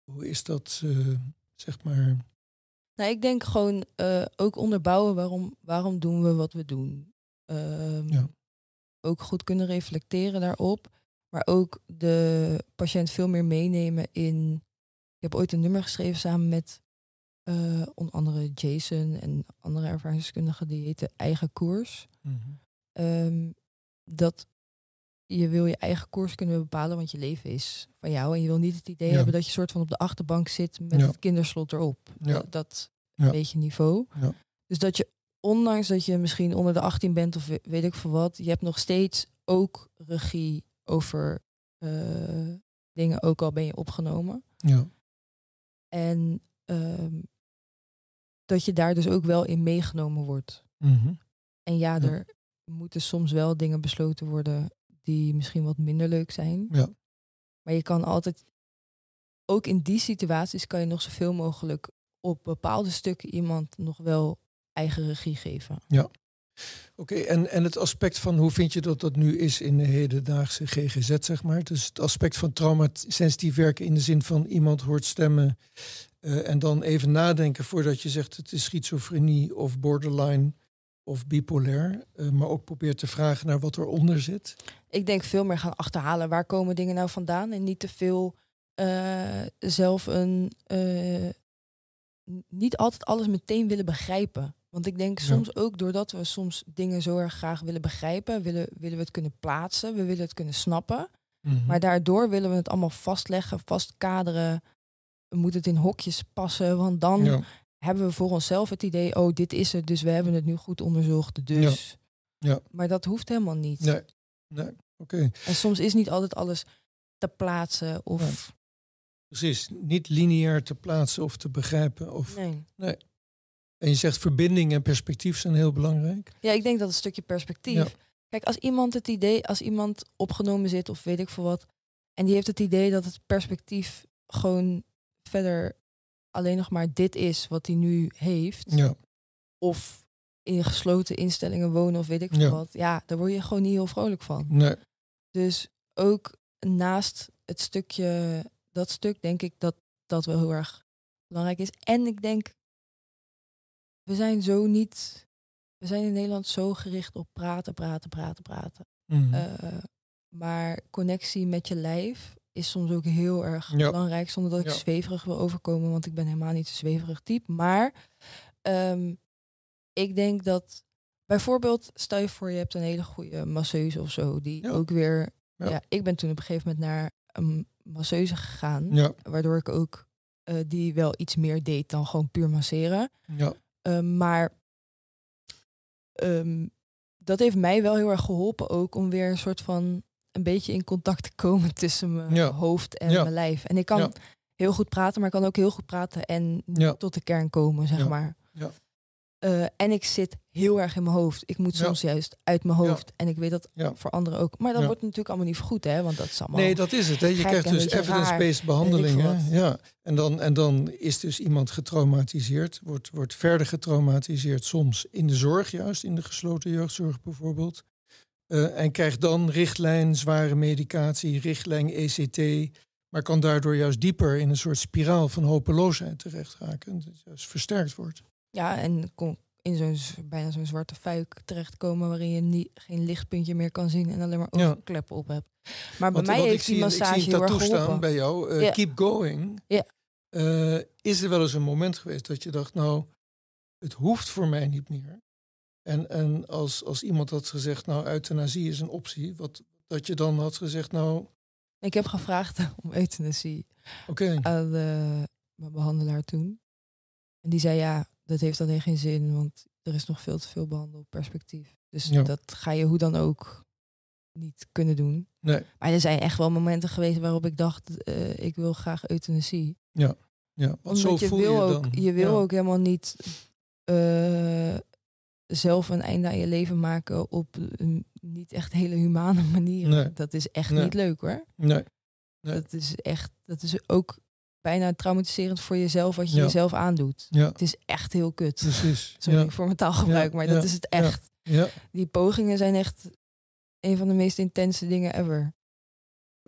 hoe, is dat, eh, zeg maar. Nou, ik denk gewoon eh, ook onderbouwen waarom, waarom doen we wat we doen. Ehm, ja. Ook goed kunnen reflecteren daarop. Maar ook de patiënt veel meer meenemen in ik heb ooit een nummer geschreven samen met uh, onder andere Jason en andere ervaringskundigen. Die heten Eigen Koers. Mhm. Ehm, dat je wil je eigen koers kunnen bepalen, want je leven is van jou. En je wil niet het idee hebben dat je soort van op de achterbank zit met het kinderslot erop. Ja. Dat, een beetje niveau. Dus dat je, ondanks dat je misschien onder de 18 bent of weet ik veel wat, je hebt nog steeds ook regie over eh, dingen, ook al ben je opgenomen. Ja. En ehm, dat je daar dus ook wel in meegenomen wordt. Mhm. En ja, ja, er moeten soms wel dingen besloten worden die misschien wat minder leuk zijn. Ja. Maar je kan altijd, ook in die situaties kan je nog zoveel mogelijk op bepaalde stukken iemand nog wel eigen regie geven. Ja. Oké, en, en het aspect van hoe vind je dat dat nu is in de hedendaagse GGZ, zeg maar? Dus het aspect van sensitief werken in de zin van iemand hoort stemmen eh, en dan even nadenken voordat je zegt het is schizofrenie of borderline of bipolair, eh, maar ook probeert te vragen naar wat eronder zit. Ik denk veel meer gaan achterhalen waar komen dingen nou vandaan en niet te veel eh, zelf een niet altijd alles meteen willen begrijpen. Want ik denk soms ook doordat we soms dingen zo erg graag willen begrijpen, willen, willen we het kunnen plaatsen, we willen het kunnen snappen. Mhm. Maar daardoor willen we het allemaal vastleggen, vastkaderen. We moeten het in hokjes passen, want dan hebben we voor onszelf het idee, oh dit is het, dus we hebben het nu goed onderzocht, dus. Ja. ja. Maar dat hoeft helemaal niet. Nee, nee. oké. En soms is niet altijd alles te plaatsen of... Precies, niet lineair te plaatsen of te begrijpen. Of, nee. nee. En je zegt verbinding en perspectief zijn heel belangrijk. Ja, ik denk dat een stukje perspectief. Kijk, als iemand het idee, als iemand opgenomen zit of weet ik veel wat, en die heeft het idee dat het perspectief gewoon verder alleen nog maar dit is wat hij nu heeft. Ja. Of in gesloten instellingen wonen of weet ik veel ja. wat. Ja, daar word je gewoon niet heel vrolijk van. Nee. Dus ook naast het stukje dat stuk denk ik dat dat wel heel erg belangrijk is. En ik denk, we zijn zo niet, we zijn in Nederland zo gericht op praten, praten, praten, praten. Mhm. Eh, maar connectie met je lijf is soms ook heel erg belangrijk, zonder dat ik zweverig wil overkomen, want ik ben helemaal niet een zweverig type. Maar ehm, ik denk dat bijvoorbeeld, stel je voor je hebt een hele goede masseuse of zo, die ook weer ja. ik ben toen op een gegeven moment naar een masseuse gegaan. Waardoor ik ook eh, die wel iets meer deed dan gewoon puur masseren. Ja. Ehm, maar ehm, dat heeft mij wel heel erg geholpen ook om weer een soort van een beetje in contact te komen tussen mijn hoofd en mijn lijf. En ik kan heel goed praten, maar ik kan ook heel goed praten en tot de kern komen, zeg maar. Ja. Eh, en ik zit heel erg in mijn hoofd. Ik moet soms juist uit mijn hoofd. En ik weet dat voor anderen ook. Maar dat wordt natuurlijk allemaal niet goed, hè? Want dat is allemaal. Nee, dat is het. Hè? Je krijgt dus evidence-based behandelingen. Ja. En, dan, en dan is dus iemand getraumatiseerd, wordt, wordt verder getraumatiseerd, soms in de zorg, juist in de gesloten jeugdzorg bijvoorbeeld. Eh, en krijgt dan richtlijn zware medicatie, richtlijn ECT. Maar kan daardoor juist dieper in een soort spiraal van hopeloosheid terecht raken. Dat dus juist versterkt wordt. Ja, en in zo'n bijna zo'n zwarte fuik terechtkomen waarin je niet, geen lichtpuntje meer kan zien en alleen maar oogkleppen ja. op hebt. Maar bij mij heeft die massage ik zie heel staan bij jou, eh, keep going. Eh, is er wel eens een moment geweest dat je dacht, nou, het hoeft voor mij niet meer. En, en als, als iemand had gezegd, nou, euthanasie is een optie, wat, dat je dan had gezegd, nou... Ik heb gevraagd om euthanasie okay. aan eh, mijn behandelaar toen. En die zei, ja, dat heeft alleen geen zin, want er is nog veel te veel perspectief Dus dat ga je hoe dan ook niet kunnen doen. Nee. Maar er zijn echt wel momenten geweest waarop ik dacht, eh, ik wil graag euthanasie. Ja, ja. Want je wil je ook, Je wil ook helemaal niet eh, zelf een einde aan je leven maken op een niet echt hele humane manier. Dat is echt niet leuk hoor. Nee. nee. Dat is echt, dat is ook bijna traumatiserend voor jezelf wat je jezelf aandoet. Ja. Het is echt heel kut. Precies. Sorry voor mijn taalgebruik, maar dat is het echt. Die pogingen zijn echt een van de meest intense dingen ever.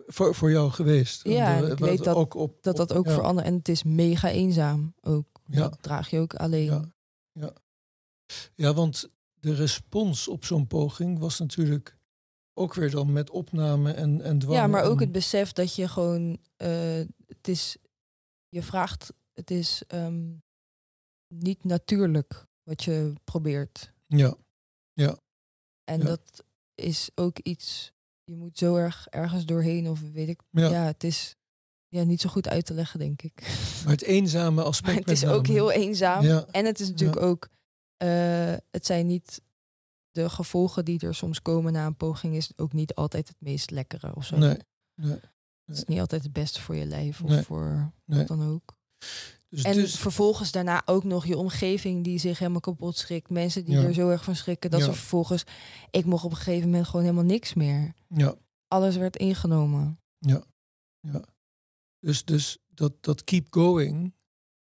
Voor, voor jou geweest. Ja, eh, ik weet dat ook op, dat, dat ook voor anderen. En het is mega eenzaam ook. Dat draag je ook alleen. Ja. ja, want de respons op zo'n poging was natuurlijk ook weer dan met opname en, en dwang. Ja, maar ook het besef dat je gewoon... Eh, het is je vraagt, het is ehm, niet natuurlijk wat je probeert. Ja, ja. En dat is ook iets, je moet zo erg ergens doorheen of weet ik. Ja, ja het is ja, niet zo goed uit te leggen, denk ik. Maar het eenzame aspect. het is ook heel eenzaam. Ja. En het is natuurlijk ook, uh, het zijn niet de gevolgen die er soms komen na een poging, is ook niet altijd het meest lekkere of zo. Nee. nee. Dat is niet altijd het beste voor je lijf of voor wat dan ook. Dus en dus- vervolgens daarna ook nog je omgeving die zich helemaal kapot schrikt. Mensen die er zo erg van schrikken dat ze vervolgens... Ik mocht op een gegeven moment gewoon helemaal niks meer. Ja. Alles werd ingenomen. Ja, ja. Dus, dus dat, dat keep going...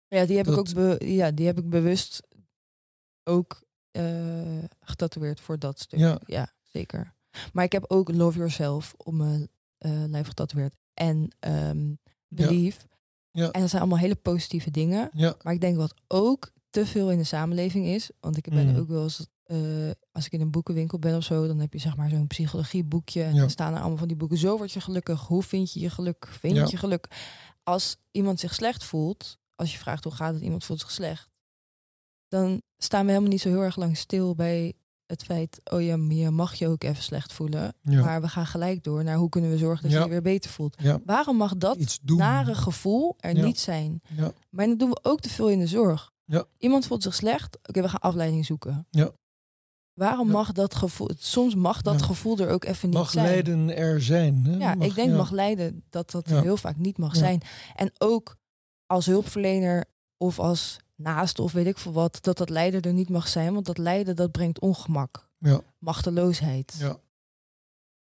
Ja, die heb, ik ook be ja, die heb ik bewust ook uh, getatoeëerd voor dat stuk. Ja. ja. zeker. Maar ik heb ook Love Yourself op mijn eh, lijf getatoeëerd en um, belief. Ja. En dat zijn allemaal hele positieve dingen. Maar ik denk wat ook te veel in de samenleving is, want ik ben mhm. ook wel eens eh, als ik in een boekenwinkel ben of zo, dan heb je zeg maar zo'n psychologieboekje. En dan staan er allemaal van die boeken. Zo word je gelukkig. Hoe vind je je geluk? Vind ja. je geluk? Als iemand zich slecht voelt, als je vraagt hoe gaat het, iemand voelt zich slecht, dan staan we helemaal niet zo heel erg lang stil bij het feit, oh ja, je mag je ook even slecht voelen. Maar we gaan gelijk door naar hoe kunnen we zorgen dat je je weer beter voelt. Ja. Waarom mag dat nare gevoel er niet zijn? Maar dat doen we ook te veel in de zorg. Iemand voelt zich slecht, oké, we gaan afleiding zoeken. Waarom mag dat gevoel, soms mag dat gevoel er ook even niet mag zijn. Mag lijden er zijn. Hè? Ja, ik denk mag lijden dat dat heel vaak niet mag zijn. En ook als hulpverlener of als naast of weet ik veel wat, dat dat lijden er niet mag zijn, want dat lijden dat brengt ongemak, ja. machteloosheid. Ja.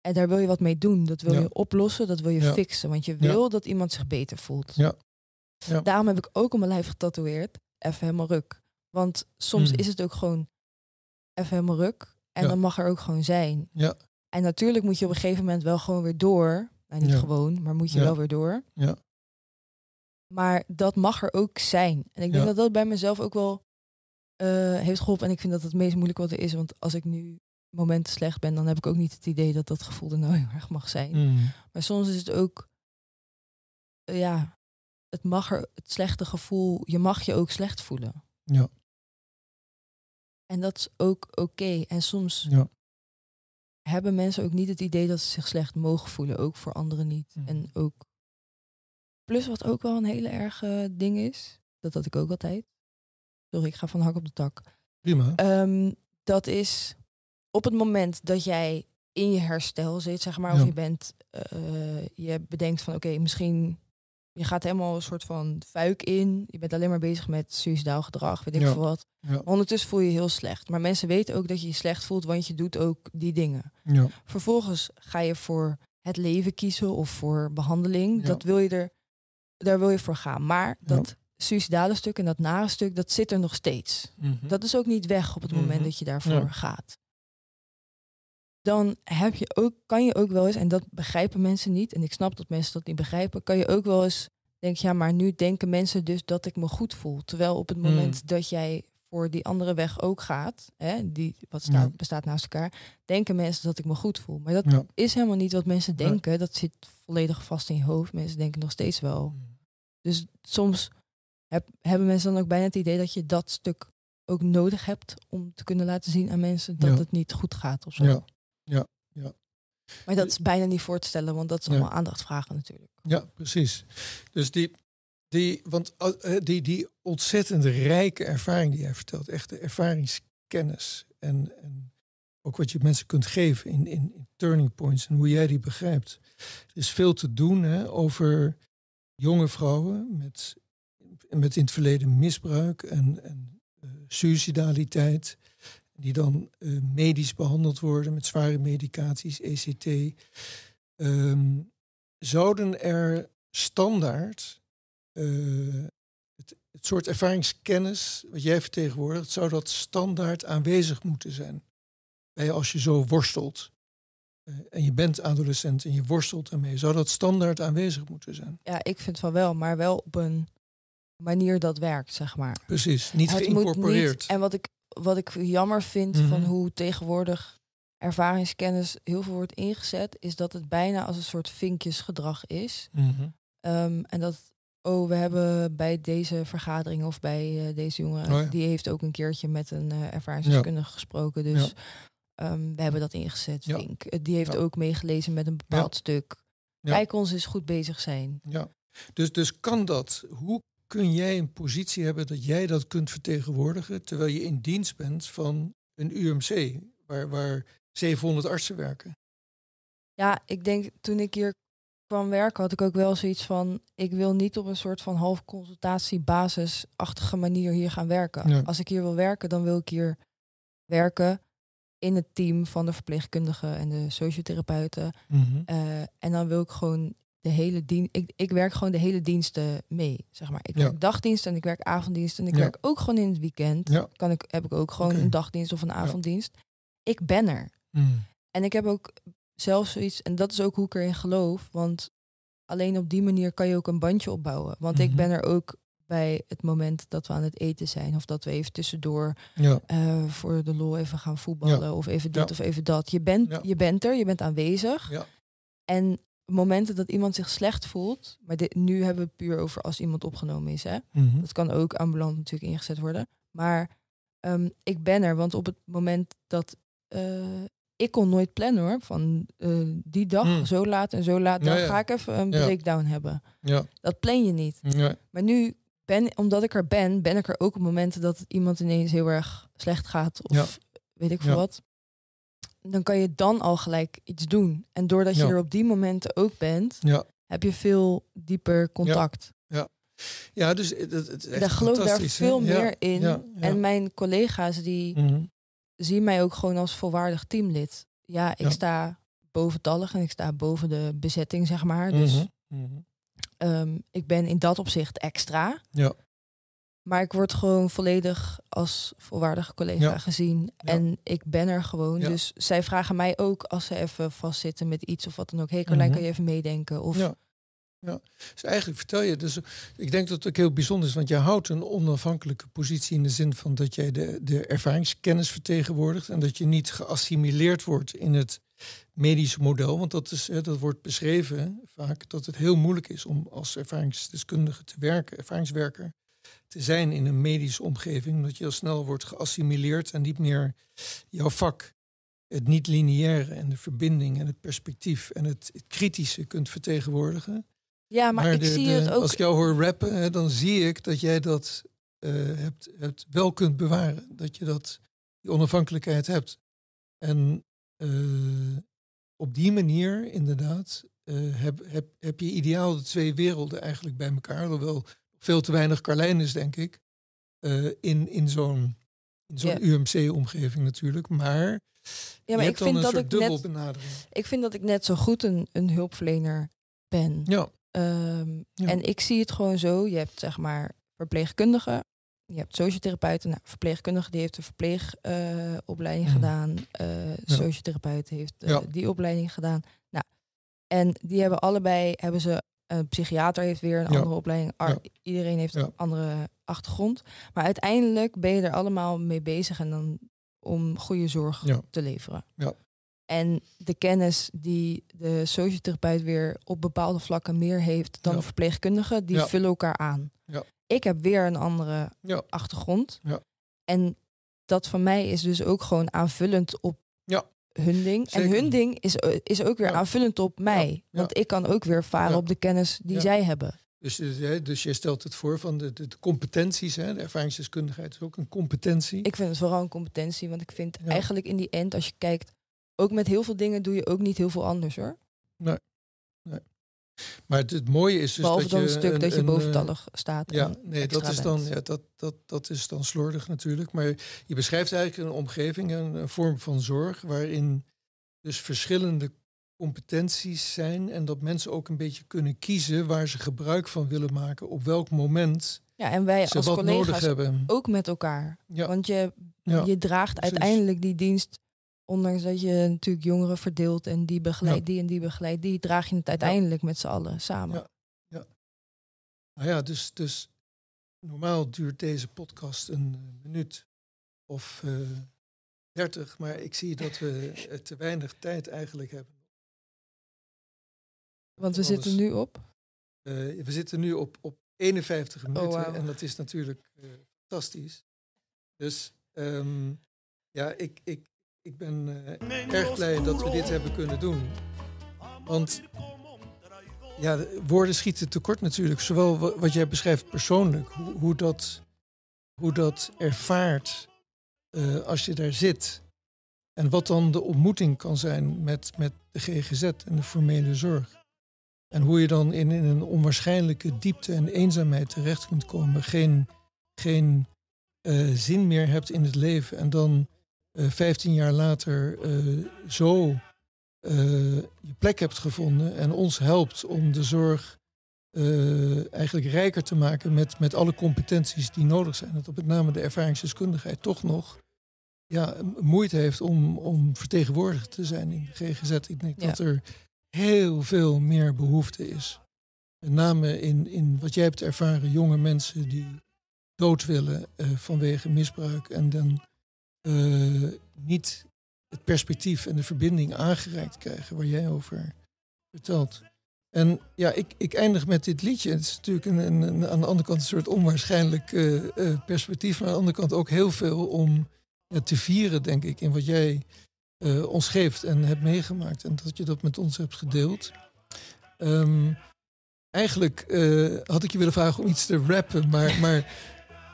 En daar wil je wat mee doen, dat wil je oplossen, dat wil je fixen, want je wil dat iemand zich beter voelt. Daarom heb ik ook op mijn lijf getatoeëerd, even helemaal ruk. Want soms hmm. is het ook gewoon even helemaal ruk en dan mag er ook gewoon zijn. En natuurlijk moet je op een gegeven moment wel gewoon weer door. Nou, niet gewoon, maar moet je wel weer door. Ja. Maar dat mag er ook zijn. En ik denk dat dat bij mezelf ook wel eh, heeft geholpen. En ik vind dat het meest moeilijk wat er is. Want als ik nu momenten slecht ben, dan heb ik ook niet het idee dat dat gevoel er nou heel erg mag zijn. Mm. Maar soms is het ook, eh, ja, het mag er, het slechte gevoel, je mag je ook slecht voelen. Ja. En dat is ook oké. En soms hebben mensen ook niet het idee dat ze zich slecht mogen voelen, ook voor anderen niet. Mm. En ook Plus wat ook wel een hele erge ding is, dat had ik ook altijd. Sorry, ik ga van hak op de tak. Prima. Ehm, dat is op het moment dat jij in je herstel zit, zeg maar, of je bent, eh, je bedenkt van oké, misschien je gaat helemaal een soort van fuik in. Je bent alleen maar bezig met suicidaal gedrag, weet ik veel wat. Ondertussen voel je je heel slecht. Maar mensen weten ook dat je je slecht voelt, want je doet ook die dingen. Vervolgens ga je voor het leven kiezen of voor behandeling. Dat wil je er daar wil je voor gaan. Maar dat suïcidale suicidale stuk en dat nare stuk, dat zit er nog steeds. Mhm. Dat is ook niet weg op het moment mhm. dat je daarvoor gaat. Dan heb je ook, kan je ook wel eens, en dat begrijpen mensen niet, en ik snap dat mensen dat niet begrijpen, kan je ook wel eens denken, ja, maar nu denken mensen dus dat ik me goed voel. Terwijl op het mhm. moment dat jij voor die andere weg ook gaat, hè, die wat staat, bestaat naast elkaar, denken mensen dat ik me goed voel. Maar dat is helemaal niet wat mensen denken. Dat zit volledig vast in je hoofd. Mensen denken nog steeds wel. Mm. Dus soms hebben mensen dan ook bijna het idee dat je dat stuk ook nodig hebt om te kunnen laten zien aan mensen dat het niet goed gaat of zo. Ja, ja, ja. Maar dat eh, is bijna niet voor te stellen, want dat is allemaal aandacht vragen natuurlijk. Ja, precies. Dus die, die, want eh, eh, die, die ontzettend rijke ervaring die jij vertelt, echt de ervaringskennis en, en ook wat je mensen kunt geven in, in, turning points en hoe jij die begrijpt. Er is veel te doen hè, over jonge vrouwen met, met in het verleden misbruik en, en eh, suicidaliteit, die dan medisch behandeld worden met zware medicaties, ECT. Ehm, zouden er standaard eh, het, het, soort ervaringskennis wat jij vertegenwoordigt, zou dat standaard aanwezig moeten zijn. Bij als je zo worstelt eh, en je bent adolescent en je worstelt ermee, zou dat standaard aanwezig moeten zijn? Ja, ik vind van wel, maar wel op een manier dat werkt, zeg maar. Precies, niet geïncorporeerd. en wat ik, wat ik jammer vind van mhm. hoe tegenwoordig ervaringskennis heel veel wordt ingezet, is dat het bijna als een soort vinkjesgedrag is. Mhm. Ehm, en dat oh, we hebben bij deze vergadering of bij eh, deze jongeren, oh die heeft ook een keertje met een eh, ervaringsdeskundige gesproken. Dus ehm, we hebben dat ingezet, Vink. Eh, die heeft ook meegelezen met een bepaald stuk. Kijk ons eens goed bezig zijn. Ja. Dus, dus kan dat? Hoe kun jij een positie hebben dat jij dat kunt vertegenwoordigen terwijl je in dienst bent van een UMC, waar, waar 700 artsen werken? Ja, ik denk toen ik hier kwam werken had ik ook wel zoiets van, ik wil niet op een soort van half consultatiebasisachtige manier hier gaan werken. Als ik hier wil werken, dan wil ik hier werken in het team van de verpleegkundigen en de sociotherapeuten. Mhm. Eh, en dan wil ik gewoon de hele dienst. Ik, ik werk gewoon de hele diensten mee. Zeg maar. Ik werk dagdienst en ik werk avonddienst. En ik werk ook gewoon in het weekend. Ja. Kan ik, heb ik ook gewoon een dagdienst of een avonddienst. Ik ben er. Mhm. En ik heb ook zelfs zoiets, en dat is ook hoe ik erin geloof, want alleen op die manier kan je ook een bandje opbouwen. Want ik mhm. ben er ook bij het moment dat we aan het eten zijn. Of dat we even tussendoor eh, voor de lol even gaan voetballen. Of even dit of even dat. Je bent, je bent er, je bent aanwezig. En momenten dat iemand zich slecht voelt. Maar dit, nu hebben we het puur over als iemand opgenomen is. Hè? Mhm. Dat kan ook ambulant natuurlijk ingezet worden. Maar ehm, ik ben er, want op het moment dat eh, ik kon nooit plannen hoor. Van eh, die dag, hmm. zo laat en zo laat, dan ga ik even een breakdown ja. hebben. Dat plan je niet. Maar nu ben, omdat ik er ben, ben ik er ook op momenten dat iemand ineens heel erg slecht gaat of weet ik veel wat. Dan kan je dan al gelijk iets doen. En doordat je er op die momenten ook bent, heb je veel dieper contact. Ja. Ja, dus het, het is daar geloof daar veel meer in. En mijn collega's die mhm zie mij ook gewoon als volwaardig teamlid. Ja, ik sta boventallig en ik sta boven de bezetting, zeg maar. Mhm, dus mhm. Ehm, ik ben in dat opzicht extra. Ja. Maar ik word gewoon volledig als volwaardige collega gezien. En ik ben er gewoon. Dus zij vragen mij ook als ze even vastzitten met iets of wat dan ook. Hé hey Carlijn, mm kan je even meedenken? Of ja, dus eigenlijk vertel je, dus ik denk dat het ook heel bijzonder is, want jij houdt een onafhankelijke positie in de zin van dat jij de, de ervaringskennis vertegenwoordigt en dat je niet geassimileerd wordt in het medische model, want dat, is, hè, dat wordt beschreven vaak dat het heel moeilijk is om als ervaringsdeskundige te werken, ervaringswerker te zijn in een medische omgeving, omdat je al snel wordt geassimileerd en niet meer jouw vak het niet-lineaire en de verbinding en het perspectief en het, kritische kunt vertegenwoordigen. Ja, maar, ik zie het ook. Als ik jou hoor rappen, hè, dan zie ik dat jij dat eh, hebt, hebt, wel kunt bewaren. Dat je dat, die onafhankelijkheid hebt. En eh, op die manier, inderdaad, eh, heb, heb, heb je ideaal de twee werelden eigenlijk bij elkaar. Hoewel veel te weinig Carlijn is, denk ik. in in zo'n zo'n UMC-omgeving natuurlijk. Maar, ja, maar ik vind dat ik net, Ik vind dat ik net zo goed een, een hulpverlener ben. Ja. Ehm, en ik zie het gewoon zo. Je hebt zeg maar verpleegkundigen. Je hebt sociotherapeuten. Nou, verpleegkundige die heeft een verpleegopleiding mhm. gedaan. Uh, Sociotherapeut heeft eh, die opleiding gedaan. Nou, en die hebben allebei, hebben ze, een psychiater heeft weer een andere opleiding. iedereen heeft een andere achtergrond. Maar uiteindelijk ben je er allemaal mee bezig en dan om goede zorg te leveren. Ja. En de kennis die de sociotherapeut weer op bepaalde vlakken meer heeft dan de verpleegkundige, die vullen elkaar aan. Ja. Ik heb weer een andere achtergrond. En dat van mij is dus ook gewoon aanvullend op hun ding. En hun ding is, eh, is ook weer aanvullend op mij. Want ik kan ook weer varen op de kennis die zij hebben. Dus, eh, dus je stelt het voor van de, de, de, competenties, hè? de ervaringsdeskundigheid is ook een competentie. Ik vind het vooral een competentie, want ik vind eigenlijk in die end, als je kijkt ook met heel veel dingen doe je ook niet heel veel anders hoor. Nee. nee. Maar het, mooie is dus Behalve dat je een stuk dat je eh, boventallig staat. Ja, nee, dat is, dan, ja dat, dat, dat is dan slordig natuurlijk. Maar je beschrijft eigenlijk een omgeving, een, vorm van zorg, waarin dus verschillende competenties zijn en dat mensen ook een beetje kunnen kiezen waar ze gebruik van willen maken, op welk moment ja, en wij als collega's Ook met elkaar. Ja. Want je, je draagt uiteindelijk die dienst ondanks dat je natuurlijk jongeren verdeelt en die begeleidt, die en die begeleidt, die draag je het uiteindelijk met z'n allen samen. Ja. ja. Nou ja, dus, dus normaal duurt deze podcast een eh, minuut of eh, dertig, maar ik zie dat we te weinig tijd eigenlijk hebben. Want we zitten nu op? Eh, we zitten nu op, op 51 minuten en dat is natuurlijk fantastisch. Dus ehm, ja, ik, ik, ik ben eh, erg blij dat we dit hebben kunnen doen. Want ja, woorden schieten tekort natuurlijk. Zowel wat jij beschrijft persoonlijk, hoe, dat, hoe dat ervaart eh, als je daar zit. En wat dan de ontmoeting kan zijn met, met de GGZ en de formele zorg. En hoe je dan in, in een onwaarschijnlijke diepte en eenzaamheid terecht kunt komen. Geen, geen eh, zin meer hebt in het leven. En dan eh, vijftien jaar later eh, zo eh, je plek hebt gevonden en ons helpt om de zorg eigenlijk rijker te maken met, met alle competenties die nodig zijn. Dat met name de ervaringsdeskundigheid toch nog ja, moeite heeft om, om vertegenwoordigd te zijn in de GGZ. Ik denk dat er heel veel meer behoefte is. Met name in, in wat jij hebt ervaren, jonge mensen die dood willen vanwege misbruik en dan eh, niet het perspectief en de verbinding aangereikt krijgen waar jij over vertelt. En ja, ik, ik eindig met dit liedje. Het is natuurlijk een, een, aan de andere kant een soort onwaarschijnlijk eh, eh, perspectief, maar aan de andere kant ook heel veel om te vieren, denk ik, in wat jij ons geeft en hebt meegemaakt. En dat je dat met ons hebt gedeeld. Ehm, eigenlijk had ik je willen vragen om iets te rappen, maar, maar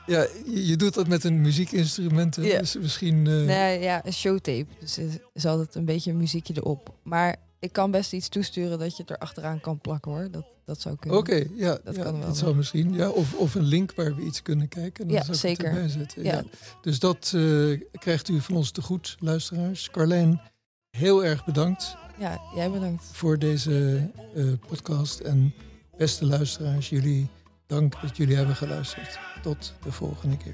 ja, je doet dat met een muziekinstrument. Dus misschien. Eh, nee, ja, een showtape. Dus er is altijd een beetje een muziekje erop. Maar ik kan best iets toesturen dat je het erachteraan kan plakken hoor. Dat, dat zou kunnen. Oké, ja, dat, kan wel. dat zou misschien. Ja, of, of een link waar we iets kunnen kijken. Dan ja, zou zeker. erbij zetten. Ja. Dus dat eh, krijgt u van ons te goed, luisteraars. Carlijn, heel erg bedankt. Ja, jij bedankt. Voor deze eh, podcast. En beste luisteraars, jullie Dank dat jullie hebben geluisterd. Tot de volgende keer.